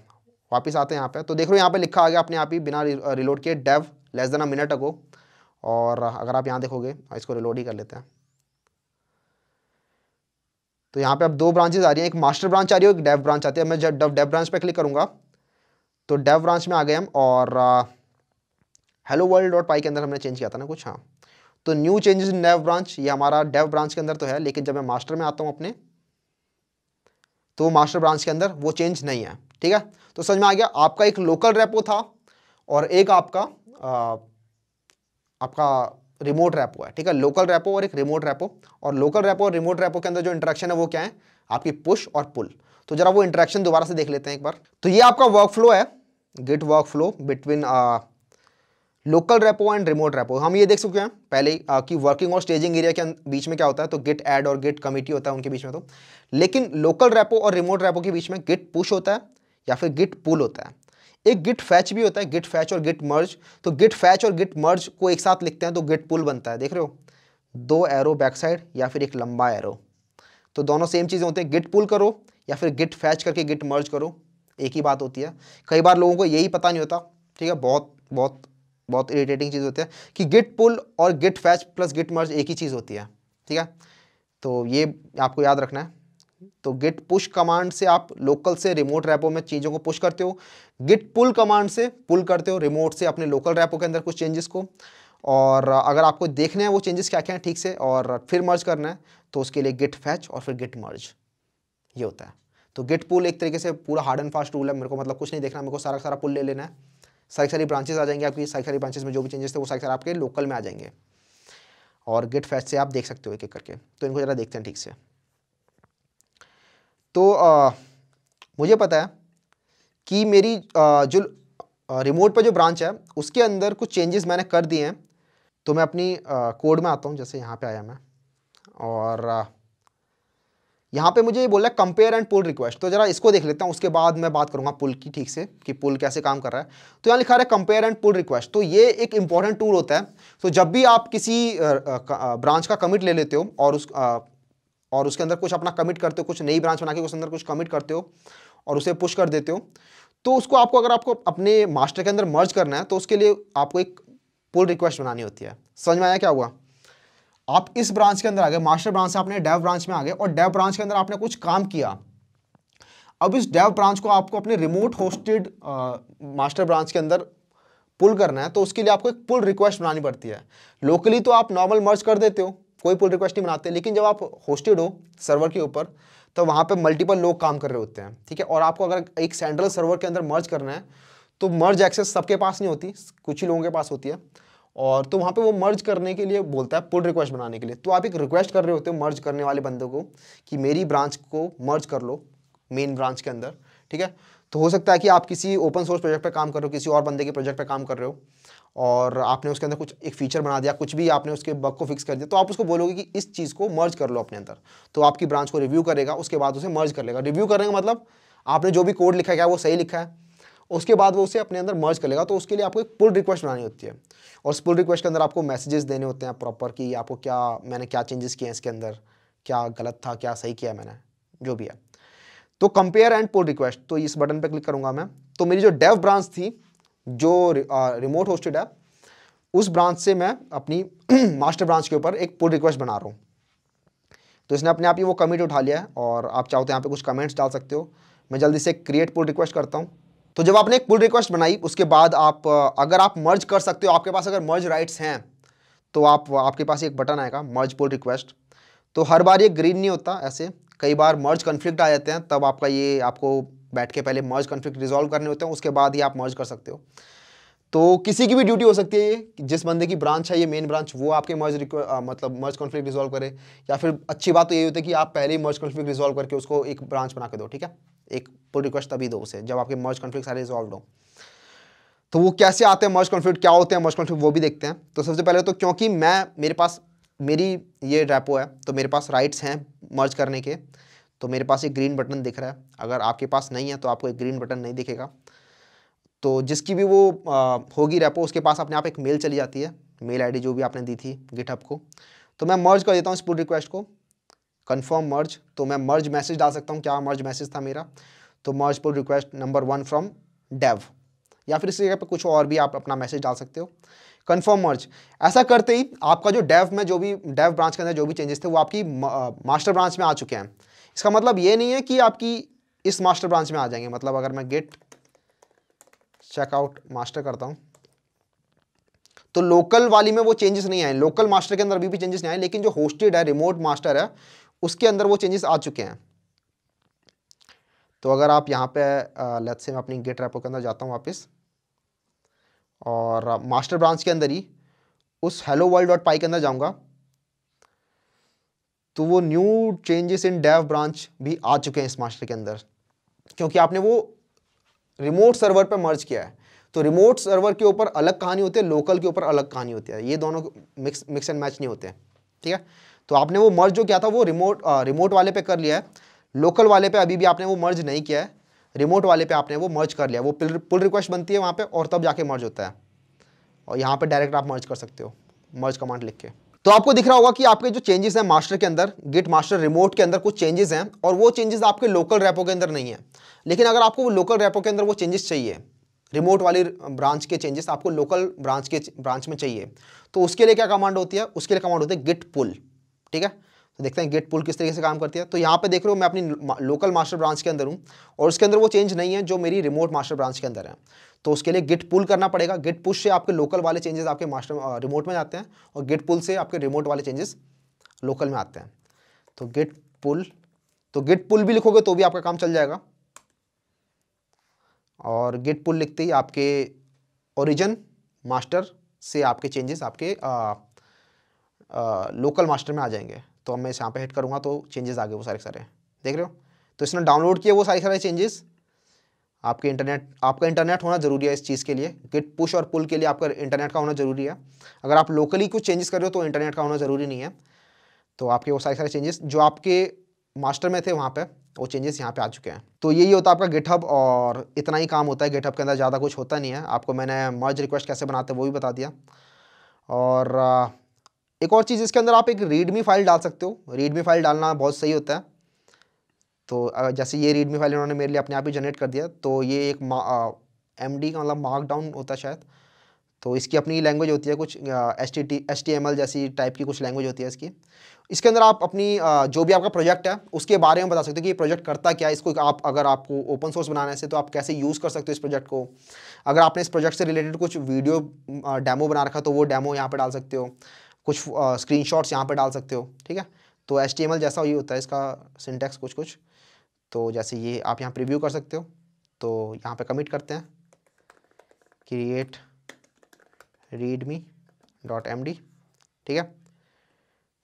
Speaker 1: वापस आते हैं यहाँ पे तो देख रहे हो यहाँ पे लिखा आ गया अपने आप ही बिना रिलोड uh, किए dev less than a minute ago और uh, अगर आप यहाँ देखोगे इसको रिलोड ही कर लेते हैं तो यहाँ पे अब दो ब्रांचेज आ रही हैं एक मास्टर ब्रांच आ रही है एक डेव ब्रांच आती है मैं जब डेव ब्रांच पे क्लिक करूँगा तो डेव ब्रांच में आ गए हम और हेलो वर्ल्ड डॉट पाई के अंदर हमने चेंज किया था ना कुछ हाँ तो new changes in dev branch ये हमारा डेव ब्रांच के अंदर तो है लेकिन जब मैं मास्टर में आता हूँ अपने तो मास्टर ब्रांच के अंदर वो चेंज नहीं है ठीक है तो समझ में आ गया आपका एक लोकल रेपो था और एक आपका आ, आपका रिमोट रेपो है ठीक है लोकल रेपो और एक रिमोट रेपो और लोकल रेपो और रिमोट रेपो के अंदर जो इंटरेक्शन है वो क्या है आपकी पुश और पुल तो जरा वो इंटरेक्शन दोबारा से देख लेते हैं एक बार तो ये आपका वर्क फ्लो है git workflow between local repo and remote repo हम ये देख सकते हैं पहले आ, uh, कि वर्किंग और स्टेजिंग एरिया के बीच में क्या होता है तो गिट एड और गिट कमिटी होता है उनके बीच में तो लेकिन लोकल रेपो और रिमोट रेपो के बीच में गिट पुश होता है या फिर गिट पुल होता है एक गिट फैच भी होता है गिट फैच और गिट मर्ज तो गिट फैच और गिट मर्ज को एक साथ लिखते हैं तो गिट पुल बनता है देख रहे हो दो एरो बैक साइड या फिर एक लंबा एरो तो दोनों सेम चीज़ें होते हैं गिट पुल करो या फिर गिट फैच करके गिट मर्ज करो एक ही बात होती है कई बार लोगों को यही पता नहीं होता ठीक है बहुत बहुत बहुत इरिटेटिंग चीज़ होती है कि गिट पुल और git fetch plus git merge एक ही चीज़ होती है ठीक है तो ये आपको याद रखना है तो गिट पुश कमांड से आप लोकल से रिमोट रैपो में चीज़ों को पुश करते हो गिट पुल कमांड से पुल करते हो रिमोट से अपने लोकल रैपो के अंदर कुछ चेंजेस को और अगर आपको देखने हैं वो चेंजेस क्या क्या हैं ठीक से और फिर मर्ज करना है तो उसके लिए गिट फैच और फिर गिट मर्ज ये होता है तो गेट पुल एक तरीके से पूरा हार्ड एंड फास्ट रूल है मेरे को मतलब कुछ नहीं देखना मेरे को सारा सारा पुल ले लेना है सारी सारी ब्रांचेस आ जाएंगे आपकी सारी सारी ब्रांचेस में जो भी चेंजेस थे वो सारी सारे आपके लोकल में आ जाएंगे और गेट फेस्ट से आप देख सकते हो एक एक करके तो इनको ज़रा देखते हैं ठीक से तो आ, मुझे पता है कि मेरी आ, जो रिमोट पर जो ब्रांच है उसके अंदर कुछ चेंजेस मैंने कर दिए हैं तो मैं अपनी कोड में आता हूँ जैसे यहाँ पर आया मैं और यहाँ पे मुझे ये बोला है कंपेयर एंड पुल रिक्वेस्ट तो जरा इसको देख लेते हैं उसके बाद मैं बात करूंगा पुल की ठीक से कि पुल कैसे काम कर रहा है तो यहाँ लिखा रहा है कंपेयर एंड पुल रिक्वेस्ट तो ये एक इंपॉर्टेंट टूल होता है तो जब भी आप किसी ब्रांच का कमिट ले लेते हो और उस और उसके अंदर कुछ अपना कमिट करते हो कुछ नई ब्रांच बना के उसके अंदर कुछ कमिट करते हो और उसे पुश कर देते हो तो उसको आपको अगर आपको अपने मास्टर के अंदर मर्ज करना है तो उसके लिए आपको एक पुल रिक्वेस्ट बनानी होती है समझ में आया क्या हुआ आप इस ब्रांच के अंदर आ गए मास्टर ब्रांच से आपने डेव ब्रांच में आ गए और डेव ब्रांच के अंदर आपने कुछ काम किया अब इस डेव ब्रांच को आपको अपने रिमोट होस्टेड मास्टर ब्रांच के अंदर पुल करना है तो उसके लिए आपको एक पुल रिक्वेस्ट बनानी पड़ती है लोकली तो आप नॉर्मल मर्ज कर देते हो कोई पुल रिक्वेस्ट नहीं बनाते लेकिन जब आप होस्टेड हो सर्वर के ऊपर तो वहाँ पर मल्टीपल लोग काम कर रहे होते हैं ठीक है और आपको अगर एक सेंट्रल सर्वर के अंदर मर्ज करना है तो मर्ज एक्सेस सबके पास नहीं होती कुछ ही लोगों के पास होती है और तो वहाँ पे वो मर्ज करने के लिए बोलता है पुल रिक्वेस्ट बनाने के लिए तो आप एक रिक्वेस्ट कर रहे होते हो मर्ज करने वाले बंदे को कि मेरी ब्रांच को मर्ज कर लो मेन ब्रांच के अंदर ठीक है तो हो सकता है कि आप किसी ओपन सोर्स प्रोजेक्ट पर काम कर रहे हो किसी और बंदे के प्रोजेक्ट पर काम कर रहे हो और आपने उसके अंदर कुछ एक फीचर बना दिया कुछ भी आपने उसके बग को फिक्स कर दिया तो आप उसको बोलोगे कि इस चीज़ को मर्ज कर लो अपने अंदर तो आपकी ब्रांच को रिव्यू करेगा उसके बाद उसे मर्ज कर लेगा रिव्यू करने का मतलब आपने जो भी कोड लिखा है वो सही लिखा है उसके बाद वो उसे अपने अंदर मर्ज कर लेगा तो उसके लिए आपको एक पुल रिक्वेस्ट बनानी होती है और उस पुल रिक्वेस्ट के अंदर आपको मैसेजेस देने होते हैं प्रॉपर कि आपको क्या मैंने क्या चेंजेस किए हैं इसके अंदर क्या गलत था क्या सही किया मैंने जो भी है तो कंपेयर एंड पुल रिक्वेस्ट तो इस बटन पर क्लिक करूंगा मैं तो मेरी जो डेव ब्रांच थी जो रिमोट होस्टेड है उस ब्रांच से मैं अपनी मास्टर <clears throat> ब्रांच के ऊपर एक पुल रिक्वेस्ट बना रहा हूँ तो इसने अपने आप ही वो कमेंट उठा लिया है और आप चाहो तो यहाँ पे कुछ कमेंट्स डाल सकते हो मैं जल्दी से क्रिएट पुल रिक्वेस्ट करता हूँ तो जब आपने एक पुल रिक्वेस्ट बनाई उसके बाद आप अगर आप मर्ज कर सकते हो आपके पास अगर मर्ज राइट्स हैं तो आप आपके पास एक बटन आएगा मर्ज पुल रिक्वेस्ट तो हर बार ये ग्रीन नहीं होता ऐसे कई बार मर्ज कन्फ्लिक्ट आ जाते हैं तब आपका ये आपको बैठ के पहले मर्ज कन्फ्लिक्ट रिजॉल्व करने होते हैं उसके बाद ही आप मर्ज कर सकते हो तो किसी की भी ड्यूटी हो सकती है ये जिस बंदे की ब्रांच है ये मेन ब्रांच वो आपके मर्ज मतलब मर्ज कॉन्फ्लिक्ट रिजॉल्व करे या फिर अच्छी बात तो यही होती है कि आप पहले ही मर्ज कॉन्फ्लिक्ट रिजॉल्व करके उसको एक ब्रांच बना के दो ठीक है एक पुल रिक्वेस्ट तभी दो उसे जब आपके मर्ज कॉन्फ्लिक्ट सारे रिजॉल्व हों तो वो कैसे आते हैं मर्ज कॉन्फ्लिक्ट क्या होते हैं मर्ज कॉन्फ्लिक्ट वो भी देखते हैं तो सबसे पहले तो क्योंकि मैं मेरे पास मेरी ये डैपो है तो मेरे पास राइट्स हैं मर्ज करने के तो मेरे पास एक ग्रीन बटन दिख रहा है अगर आपके पास नहीं है तो आपको एक ग्रीन बटन नहीं दिखेगा तो जिसकी भी वो होगी रेपो उसके पास अपने आप एक मेल चली जाती है मेल आईडी जो भी आपने दी थी गिटहब को तो मैं मर्ज कर देता हूँ इस पुल रिक्वेस्ट को कन्फर्म मर्ज तो मैं मर्ज मैसेज डाल सकता हूँ क्या मर्ज मैसेज था मेरा तो merge pull request number one from dev या फिर इस जगह पर कुछ और भी आप अपना मैसेज डाल सकते हो कन्फर्म मर्ज ऐसा करते ही आपका जो डेव में जो भी डेव ब्रांच के अंदर जो भी चेंजेस थे वो आपकी मास्टर ब्रांच में आ चुके हैं इसका मतलब ये नहीं है कि आपकी इस मास्टर ब्रांच में आ जाएंगे मतलब अगर मैं गेट चेकआउट मास्टर करता हूँ तो लोकल वाली में वो चेंजेस नहीं आए लोकल मास्टर के अंदर अभी भी चेंजेस नहीं आए लेकिन जो होस्टेड है रिमोट मास्टर है उसके अंदर वो चेंजेस आ चुके हैं तो अगर आप यहाँ पे लेट्स से मैं अपनी गेट रेपो के अंदर जाता हूँ वापस और मास्टर ब्रांच के अंदर ही उस हेलो वर्ल्ड डॉट पाई के अंदर जाऊँगा तो वो new changes in dev branch भी आ चुके हैं इस मास्टर के अंदर क्योंकि आपने वो रिमोट सर्वर पर मर्ज किया है तो रिमोट सर्वर के ऊपर अलग कहानी होती है लोकल के ऊपर अलग कहानी होती है ये दोनों मिक्स मिक्स एंड मैच नहीं होते हैं ठीक है तो आपने वो मर्ज जो किया था वो रिमोट आ, रिमोट वाले पे कर लिया है लोकल वाले पे अभी भी आपने वो मर्ज नहीं किया है रिमोट वाले पे आपने वो मर्ज कर लिया वो पुल रिक्वेस्ट बनती है वहाँ पे और तब जाके मर्ज होता है और यहाँ पे डायरेक्ट आप मर्ज कर सकते हो मर्ज कमांड लिख के तो आपको दिख रहा होगा कि आपके जो चेंजेस हैं मास्टर के अंदर गिट मास्टर रिमोट के अंदर कुछ चेंजेस हैं और वो चेंजेस आपके लोकल रेपो के अंदर नहीं है लेकिन अगर आपको वो लोकल रेपो के अंदर वो चेंजेस चाहिए रिमोट वाली ब्रांच के चेंजेस आपको लोकल ब्रांच के ब्रांच में चाहिए तो उसके लिए क्या कमांड होती है उसके लिए कमांड होती है गिट पुल ठीक है तो देखते हैं गेट पुल किस तरीके से काम करती है तो यहाँ पे देख रहे हो मैं अपनी लोकल मास्टर ब्रांच के अंदर हूँ और उसके अंदर वो चेंज नहीं है जो मेरी रिमोट मास्टर ब्रांच के अंदर है तो उसके लिए गिट पुल करना पड़ेगा गिट पुश से आपके लोकल वाले चेंजेस आपके मास्टर रिमोट में जाते हैं और गिट पुल से आपके रिमोट वाले चेंजेस लोकल में आते हैं तो गिट पुल तो गिट पुल भी लिखोगे तो भी आपका काम चल जाएगा और गिट पुल लिखते ही आपके ओरिजिन मास्टर से आपके चेंजेस आपके आ, आ, लोकल मास्टर में आ जाएंगे तो अब मैं इस यहाँ पर हिट करूँगा तो चेंजेस आ गए वो सारे सारे देख रहे हो तो इसने डाउनलोड किए वो सारे सारे चेंजेस आपके इंटरनेट आपका इंटरनेट होना जरूरी है इस चीज़ के लिए गिट पुश और पुल के लिए आपका इंटरनेट का होना जरूरी है अगर आप लोकली कुछ चेंजेस कर रहे हो तो इंटरनेट का होना जरूरी नहीं है तो आपके वो सारे सारे चेंजेस जो आपके मास्टर में थे वहाँ पे वो चेंजेस यहाँ पे आ चुके हैं तो यही होता है आपका गिटहब और इतना ही काम होता है गिटहब के अंदर ज़्यादा कुछ होता नहीं है आपको मैंने मर्ज रिक्वेस्ट कैसे बनाते वो भी बता दिया और एक और चीज़ इसके अंदर आप एक रीडमी फाइल डाल सकते हो रीडमी फाइल डालना बहुत सही होता है तो जैसे ये रीडमी फाइल इन्होंने मेरे लिए अपने आप ही जनरेट कर दिया तो ये एक एम डी का मतलब मार्कडाउन होता है शायद तो इसकी अपनी लैंग्वेज होती है कुछ S T T S T M L जैसी टाइप की कुछ लैंग्वेज होती है इसकी इसके अंदर आप अपनी आ, जो भी आपका प्रोजेक्ट है उसके बारे में बता सकते हो कि ये प्रोजेक्ट करता क्या है इसको आप अगर आपको ओपन सोर्स बनाना है तो आप कैसे यूज़ कर सकते हो इस प्रोजेक्ट को अगर आपने इस प्रोजेक्ट से रिलेटेड कुछ वीडियो डेमो बना रखा तो वो डेमो यहाँ पर डाल सकते हो कुछ स्क्रीन शॉट्स यहाँ पर डाल सकते हो ठीक है तो एल जैसा ये होता है इसका सिंटेक्स कुछ कुछ तो जैसे ये आप यहाँ प्रिव्यू कर सकते हो तो यहाँ पे कमिट करते हैं create readme dot M D ठीक है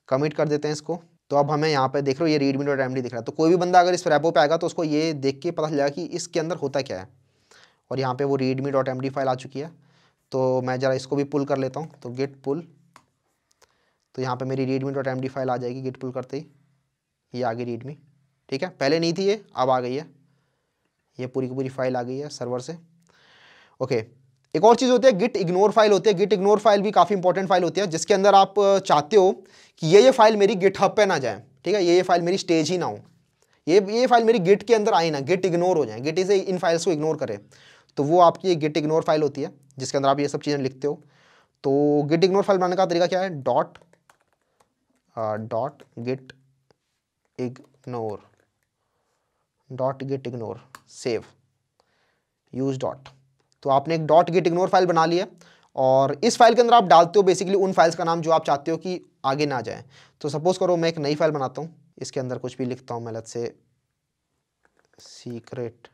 Speaker 1: कमिट कर देते हैं इसको तो अब हमें यहाँ पे देख रहे हो ये रीडमी डॉट एम डी दिख रहा है तो कोई भी बंदा अगर इस रेपो पे आएगा तो उसको ये देख के पता चलेगा कि इसके अंदर होता क्या है और यहाँ पे वो readme dot M D file आ चुकी है तो मैं ज़रा इसको भी पुल कर लेता हूँ तो गेट पुल तो यहाँ पे मेरी readme dot M D file आ जाएगी गिट पुल करते ही ये आ गई रीडमी ठीक है पहले नहीं थी ये अब आ गई है ये पूरी की पूरी फाइल आ गई है सर्वर से ओके एक और चीज़ होती है गिट इग्नोर फाइल होती है गिट इग्नोर फाइल भी काफ़ी इंपॉर्टेंट फाइल होती है जिसके अंदर आप चाहते हो कि ये ये फाइल मेरी गिट हब पे ना जाए ठीक है ये ये फाइल मेरी स्टेज ही ना हो ये ये फाइल मेरी गिट के अंदर आई ना गिट इग्नोर हो जाए गिट इसे इन फाइल्स को इग्नोर करें तो वो आपकी गिट इग्नोर फाइल होती है जिसके अंदर आप ये सब चीज़ें लिखते हो तो गिट इग्नोर फाइल बनाने का तरीका क्या है dot dot git ignore dot git ignore save use dot तो आपने एक डॉट गिट इग्नोर फाइल बना लिया और इस फाइल के अंदर आप डालते हो बेसिकली उन फाइल्स का नाम जो आप चाहते हो कि आगे ना जाए तो सपोज करो मैं एक नई फाइल बनाता हूँ इसके अंदर कुछ भी लिखता हूँ मैं से सीक्रेट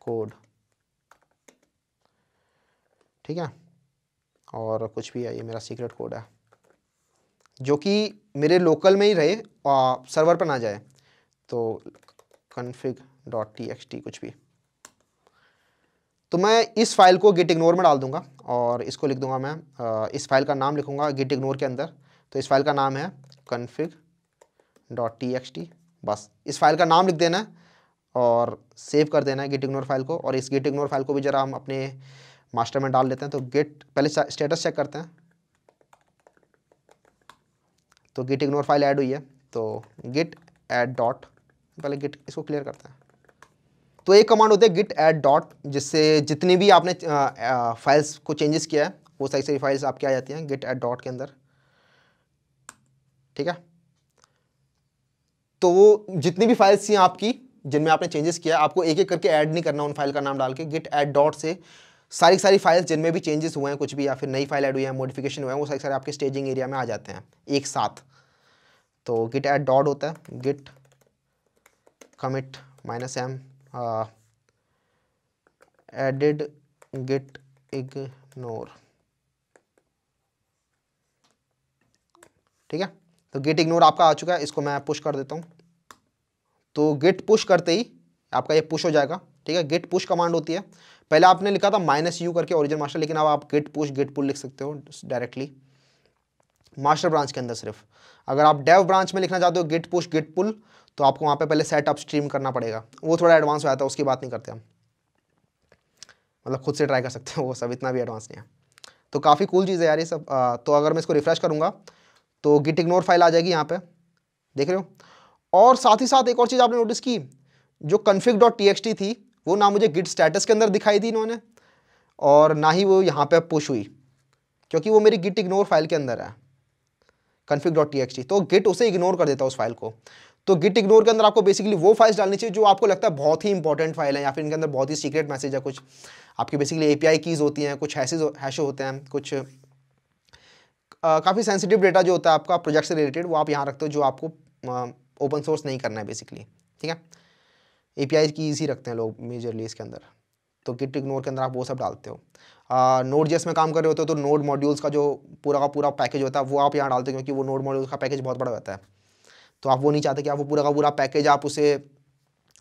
Speaker 1: कोड ठीक है और कुछ भी है ये मेरा सीक्रेट कोड है जो कि मेरे लोकल में ही रहे और सर्वर पर ना जाए तो config dot T X T कुछ भी तो मैं इस फाइल को गिट इग्नोर में डाल दूंगा और इसको लिख दूंगा मैं इस फाइल का नाम लिखूंगा गिट इग्नोर के अंदर तो इस फाइल का नाम है config dot T X T बस इस फाइल का नाम लिख देना है और सेव कर देना है गिट इग्नोर फाइल को और इस गिट इग्नोर फाइल को भी ज़रा हम अपने मास्टर में डाल लेते हैं तो गिट पहले स्टेटस चेक करते हैं तो गिट इग्नोर फाइल ऐड हुई है तो गिट एड डॉट पहले गिट इसको क्लियर करते हैं तो एक कमांड होती है गिट एड डॉट जिससे जितनी भी आपने फाइल्स को चेंजेस किया है वो सारी सारी फाइल्स आपके आ जाती हैं गिट एड डॉट के अंदर ठीक है तो वो जितनी भी फाइल्स थी आपकी जिनमें आपने चेंजेस किया आपको एक एक करके ऐड नहीं करना उन फाइल का नाम डाल के गिट एड डॉट से सारी सारी फाइल्स जिनमें भी चेंजेस हुए हैं कुछ भी या फिर नई फाइल ऐड हुई है मॉडिफिकेशन हुए हैं वो सारी सारे आपके स्टेजिंग एरिया में आ जाते हैं एक साथ तो गिट एट डॉट होता है git commit minus M added git ignore ठीक है तो गिट इग्नोर आपका आ चुका है इसको मैं पुश कर देता हूँ तो गिट पुश करते ही आपका ये पुश हो जाएगा ठीक है गिट पुश कमांड होती है पहले आपने लिखा था माइनस यू करके ओरिजिन मास्टर लेकिन अब आप गेट पुश गेट पुल लिख सकते हो डायरेक्टली मास्टर ब्रांच के अंदर सिर्फ अगर आप डेव ब्रांच में लिखना चाहते हो गेट पुश गेट पुल तो आपको वहाँ पे पहले सेट अप स्ट्रीम करना पड़ेगा वो थोड़ा एडवांस हो जाता है उसकी बात नहीं करते हम मतलब खुद से ट्राई कर सकते हो वो सब इतना भी एडवांस नहीं है तो काफ़ी कूल चीज़ है यार ये सब आ, तो अगर मैं इसको रिफ्रेश करूँगा तो गिट इग्नोर फाइल आ जाएगी यहाँ पे देख रहे हो और साथ ही साथ एक और चीज़ आपने नोटिस की जो कन्फिक डॉट टी थी वो ना मुझे गिट स्टेटस के अंदर दिखाई दी इन्होंने और ना ही वो यहाँ पे पुश हुई क्योंकि वो मेरी गिट इग्नोर फाइल के अंदर है कन्फिक डॉट टी तो गिट उसे इग्नोर कर देता है उस फाइल को तो गिट इग्नोर के अंदर आपको बेसिकली वो फाइल्स डालनी चाहिए जो आपको लगता है बहुत ही इंपॉर्टेंट फाइल है या फिर इनके अंदर बहुत ही सीक्रेट मैसेज है कुछ आपकी बेसिकली एपीआई कीज़ होती हैं कुछ हैशेज हैशे होते हैं कुछ काफ़ी सेंसिटिव डेटा जो होता है आपका प्रोजेक्ट से रिलेटेड वो आप यहाँ रखते हो जो आपको ओपन सोर्स नहीं करना है बेसिकली ठीक है ए की ईजी रखते हैं लोग मेजरली इसके अंदर तो किट इग्नोर के अंदर आप वो सब डालते हो नोड जेस में काम कर रहे होते हो तो नोड मॉड्यूल्स का जो पूरा का पूरा पैकेज होता है वो आप यहाँ डालते हो क्योंकि वो नोड मॉड्यूल्स का पैकेज बहुत बड़ा होता है तो आप वो नहीं चाहते कि आप वो पूरा का पूरा पैकेज आप उसे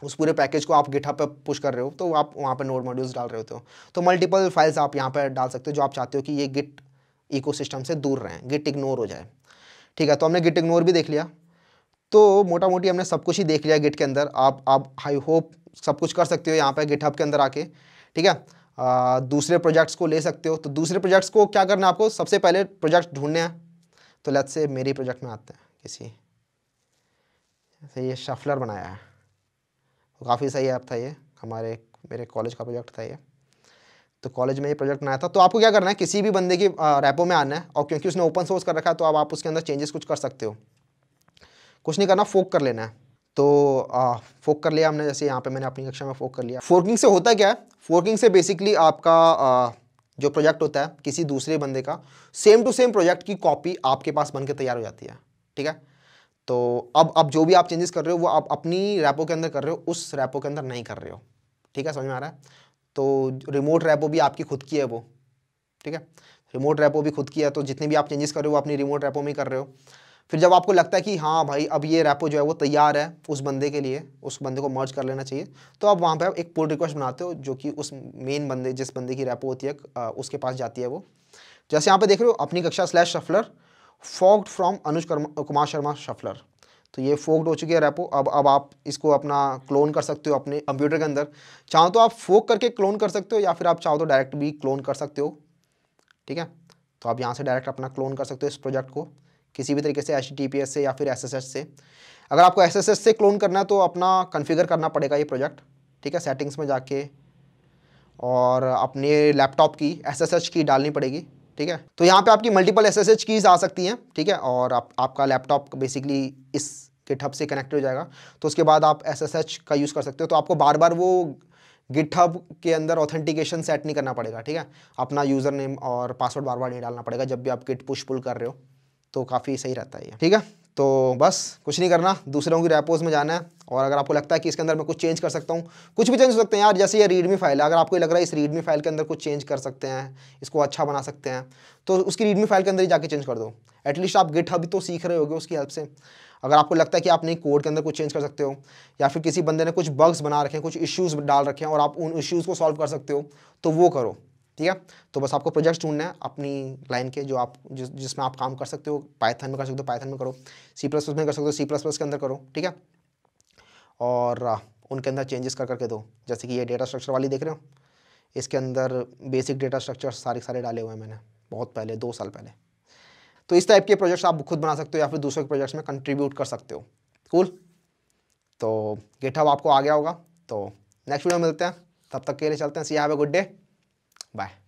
Speaker 1: उस पूरे पैकेज को आप गिठा पर पुश कर रहे हो तो आप वहाँ पर नोड मॉड्यूल्स डाल रहे होते हो तो मल्टीपल फाइल्स आप यहाँ पर डाल सकते हो जो आप चाहते हो कि ये गिट इकोसिस्टम से दूर रहें गिट इग्नोर हो जाए ठीक है तो हमने गिट इग्नोर भी देख लिया तो मोटा मोटी हमने सब कुछ ही देख लिया गिट के अंदर आप आप आई होप सब कुछ कर सकते हो यहाँ पे हब के अंदर आके ठीक है आ, दूसरे प्रोजेक्ट्स को ले सकते हो तो दूसरे प्रोजेक्ट्स को क्या करना है आपको सबसे पहले प्रोजेक्ट ढूंढने हैं तो लेट से मेरे प्रोजेक्ट में आते हैं किसी जैसे ये शफलर बनाया है तो काफ़ी सही ऐप था ये हमारे मेरे कॉलेज का प्रोजेक्ट था ये तो कॉलेज में ये प्रोजेक्ट बनाया था तो आपको क्या करना है किसी भी बंदे की रैपो में आना है और क्योंकि उसने ओपन सोर्स कर रखा है तो आप उसके अंदर चेंजेस कुछ कर सकते हो कुछ नहीं करना फोक कर लेना है तो आ, फोक कर लिया हमने जैसे यहाँ पे मैंने अपनी कक्षा में फोक कर लिया फोर्किंग से होता क्या है फोर्किंग से बेसिकली आपका आ, जो प्रोजेक्ट होता है किसी दूसरे बंदे का सेम टू सेम प्रोजेक्ट की कॉपी आपके पास बन के तैयार हो जाती है ठीक है तो अब अब जो भी आप चेंजेस कर रहे हो वो आप अपनी रैपो के अंदर कर रहे हो उस रैपो के अंदर नहीं कर रहे हो ठीक है समझ में आ रहा है तो रिमोट रैपो भी आपकी खुद की है वो ठीक है रिमोट रैपो भी खुद की है तो जितने भी आप चेंजेस कर रहे हो वो अपनी रिमोट रैपो में कर रहे हो फिर जब आपको लगता है कि हाँ भाई अब ये रेपो जो है वो तैयार है उस बंदे के लिए उस बंदे को मर्ज कर लेना चाहिए तो आप वहाँ पर एक पुल रिक्वेस्ट बनाते हो जो कि उस मेन बंदे जिस बंदे की रेपो होती है उसके पास जाती है वो जैसे यहाँ पे देख रहे हो अपनी कक्षा slash shuffler forked from Anuj Kumar Sharma shuffler तो ये फोक्ड हो चुकी है रेपो अब अब आप इसको अपना क्लोन कर सकते हो अपने कंप्यूटर के अंदर चाहो तो आप फोक करके क्लोन कर सकते हो या फिर आप चाहो तो डायरेक्ट भी क्लोन कर सकते हो ठीक है तो आप यहाँ से डायरेक्ट अपना क्लोन कर सकते हो इस प्रोजेक्ट को किसी भी तरीके से एच से या फिर एस से अगर आपको एस से क्लोन करना है तो अपना कन्फिगर करना पड़ेगा ये प्रोजेक्ट ठीक है सेटिंग्स में जाके और अपने लैपटॉप की एस की डालनी पड़ेगी ठीक है तो यहाँ पे आपकी मल्टीपल एस एस कीज़ आ सकती हैं ठीक है और आप, आपका लैपटॉप बेसिकली इस गिटहब से कनेक्ट हो जाएगा तो उसके बाद आप एस का यूज़ कर सकते हो तो आपको बार बार वो गिटहब के अंदर ऑथेंटिकेशन सेट नहीं करना पड़ेगा ठीक है अपना यूज़र नेम और पासवर्ड बार बार नहीं डालना पड़ेगा जब भी आप गिट पुश पुल कर रहे हो तो काफ़ी सही रहता है ये ठीक है तो बस कुछ नहीं करना दूसरों की रेपोज में जाना है और अगर आपको लगता है कि इसके अंदर मैं कुछ चेंज कर सकता हूँ कुछ भी चेंज कर सकते हैं यार जैसे ये रीडमी फाइल है अगर आपको लग रहा है इस रीडमी फाइल के अंदर कुछ चेंज कर सकते हैं इसको अच्छा बना सकते हैं तो उसकी रीडमी फाइल के अंदर ही जाके चेंज कर दो एटलीस्ट आप गिट हब तो सीख रहे हो उसकी हेल्प से अगर आपको लगता है कि आप नहीं कोड के अंदर कुछ चेंज कर सकते हो या फिर किसी बंदे ने कुछ बग्स बना रखे हैं कुछ इश्यूज़ डाल रखे हैं और आप उन इश्यूज़ को सॉल्व कर सकते हो तो वो करो ठीक है तो बस आपको प्रोजेक्ट्स ढूंढना है अपनी लाइन के जो आप जिस जिसमें आप काम कर सकते हो पाइथन में कर सकते हो पाइथन में करो सी प्लस प्लस में कर सकते हो सी प्लस प्लस के अंदर करो ठीक है और उनके अंदर चेंजेस कर करके दो जैसे कि ये डेटा स्ट्रक्चर वाली देख रहे हो इसके अंदर बेसिक डेटा स्ट्रक्चर सारे सारे डाले हुए हैं मैंने बहुत पहले दो साल पहले तो इस टाइप के प्रोजेक्ट्स आप खुद बना सकते हो या फिर दूसरे प्रोजेक्ट्स में कंट्रीब्यूट कर सकते हो कूल तो गेटअप आपको आ गया होगा तो नेक्स्ट वीडियो में मिलते हैं तब तक के लिए चलते हैं see have a good day Bye.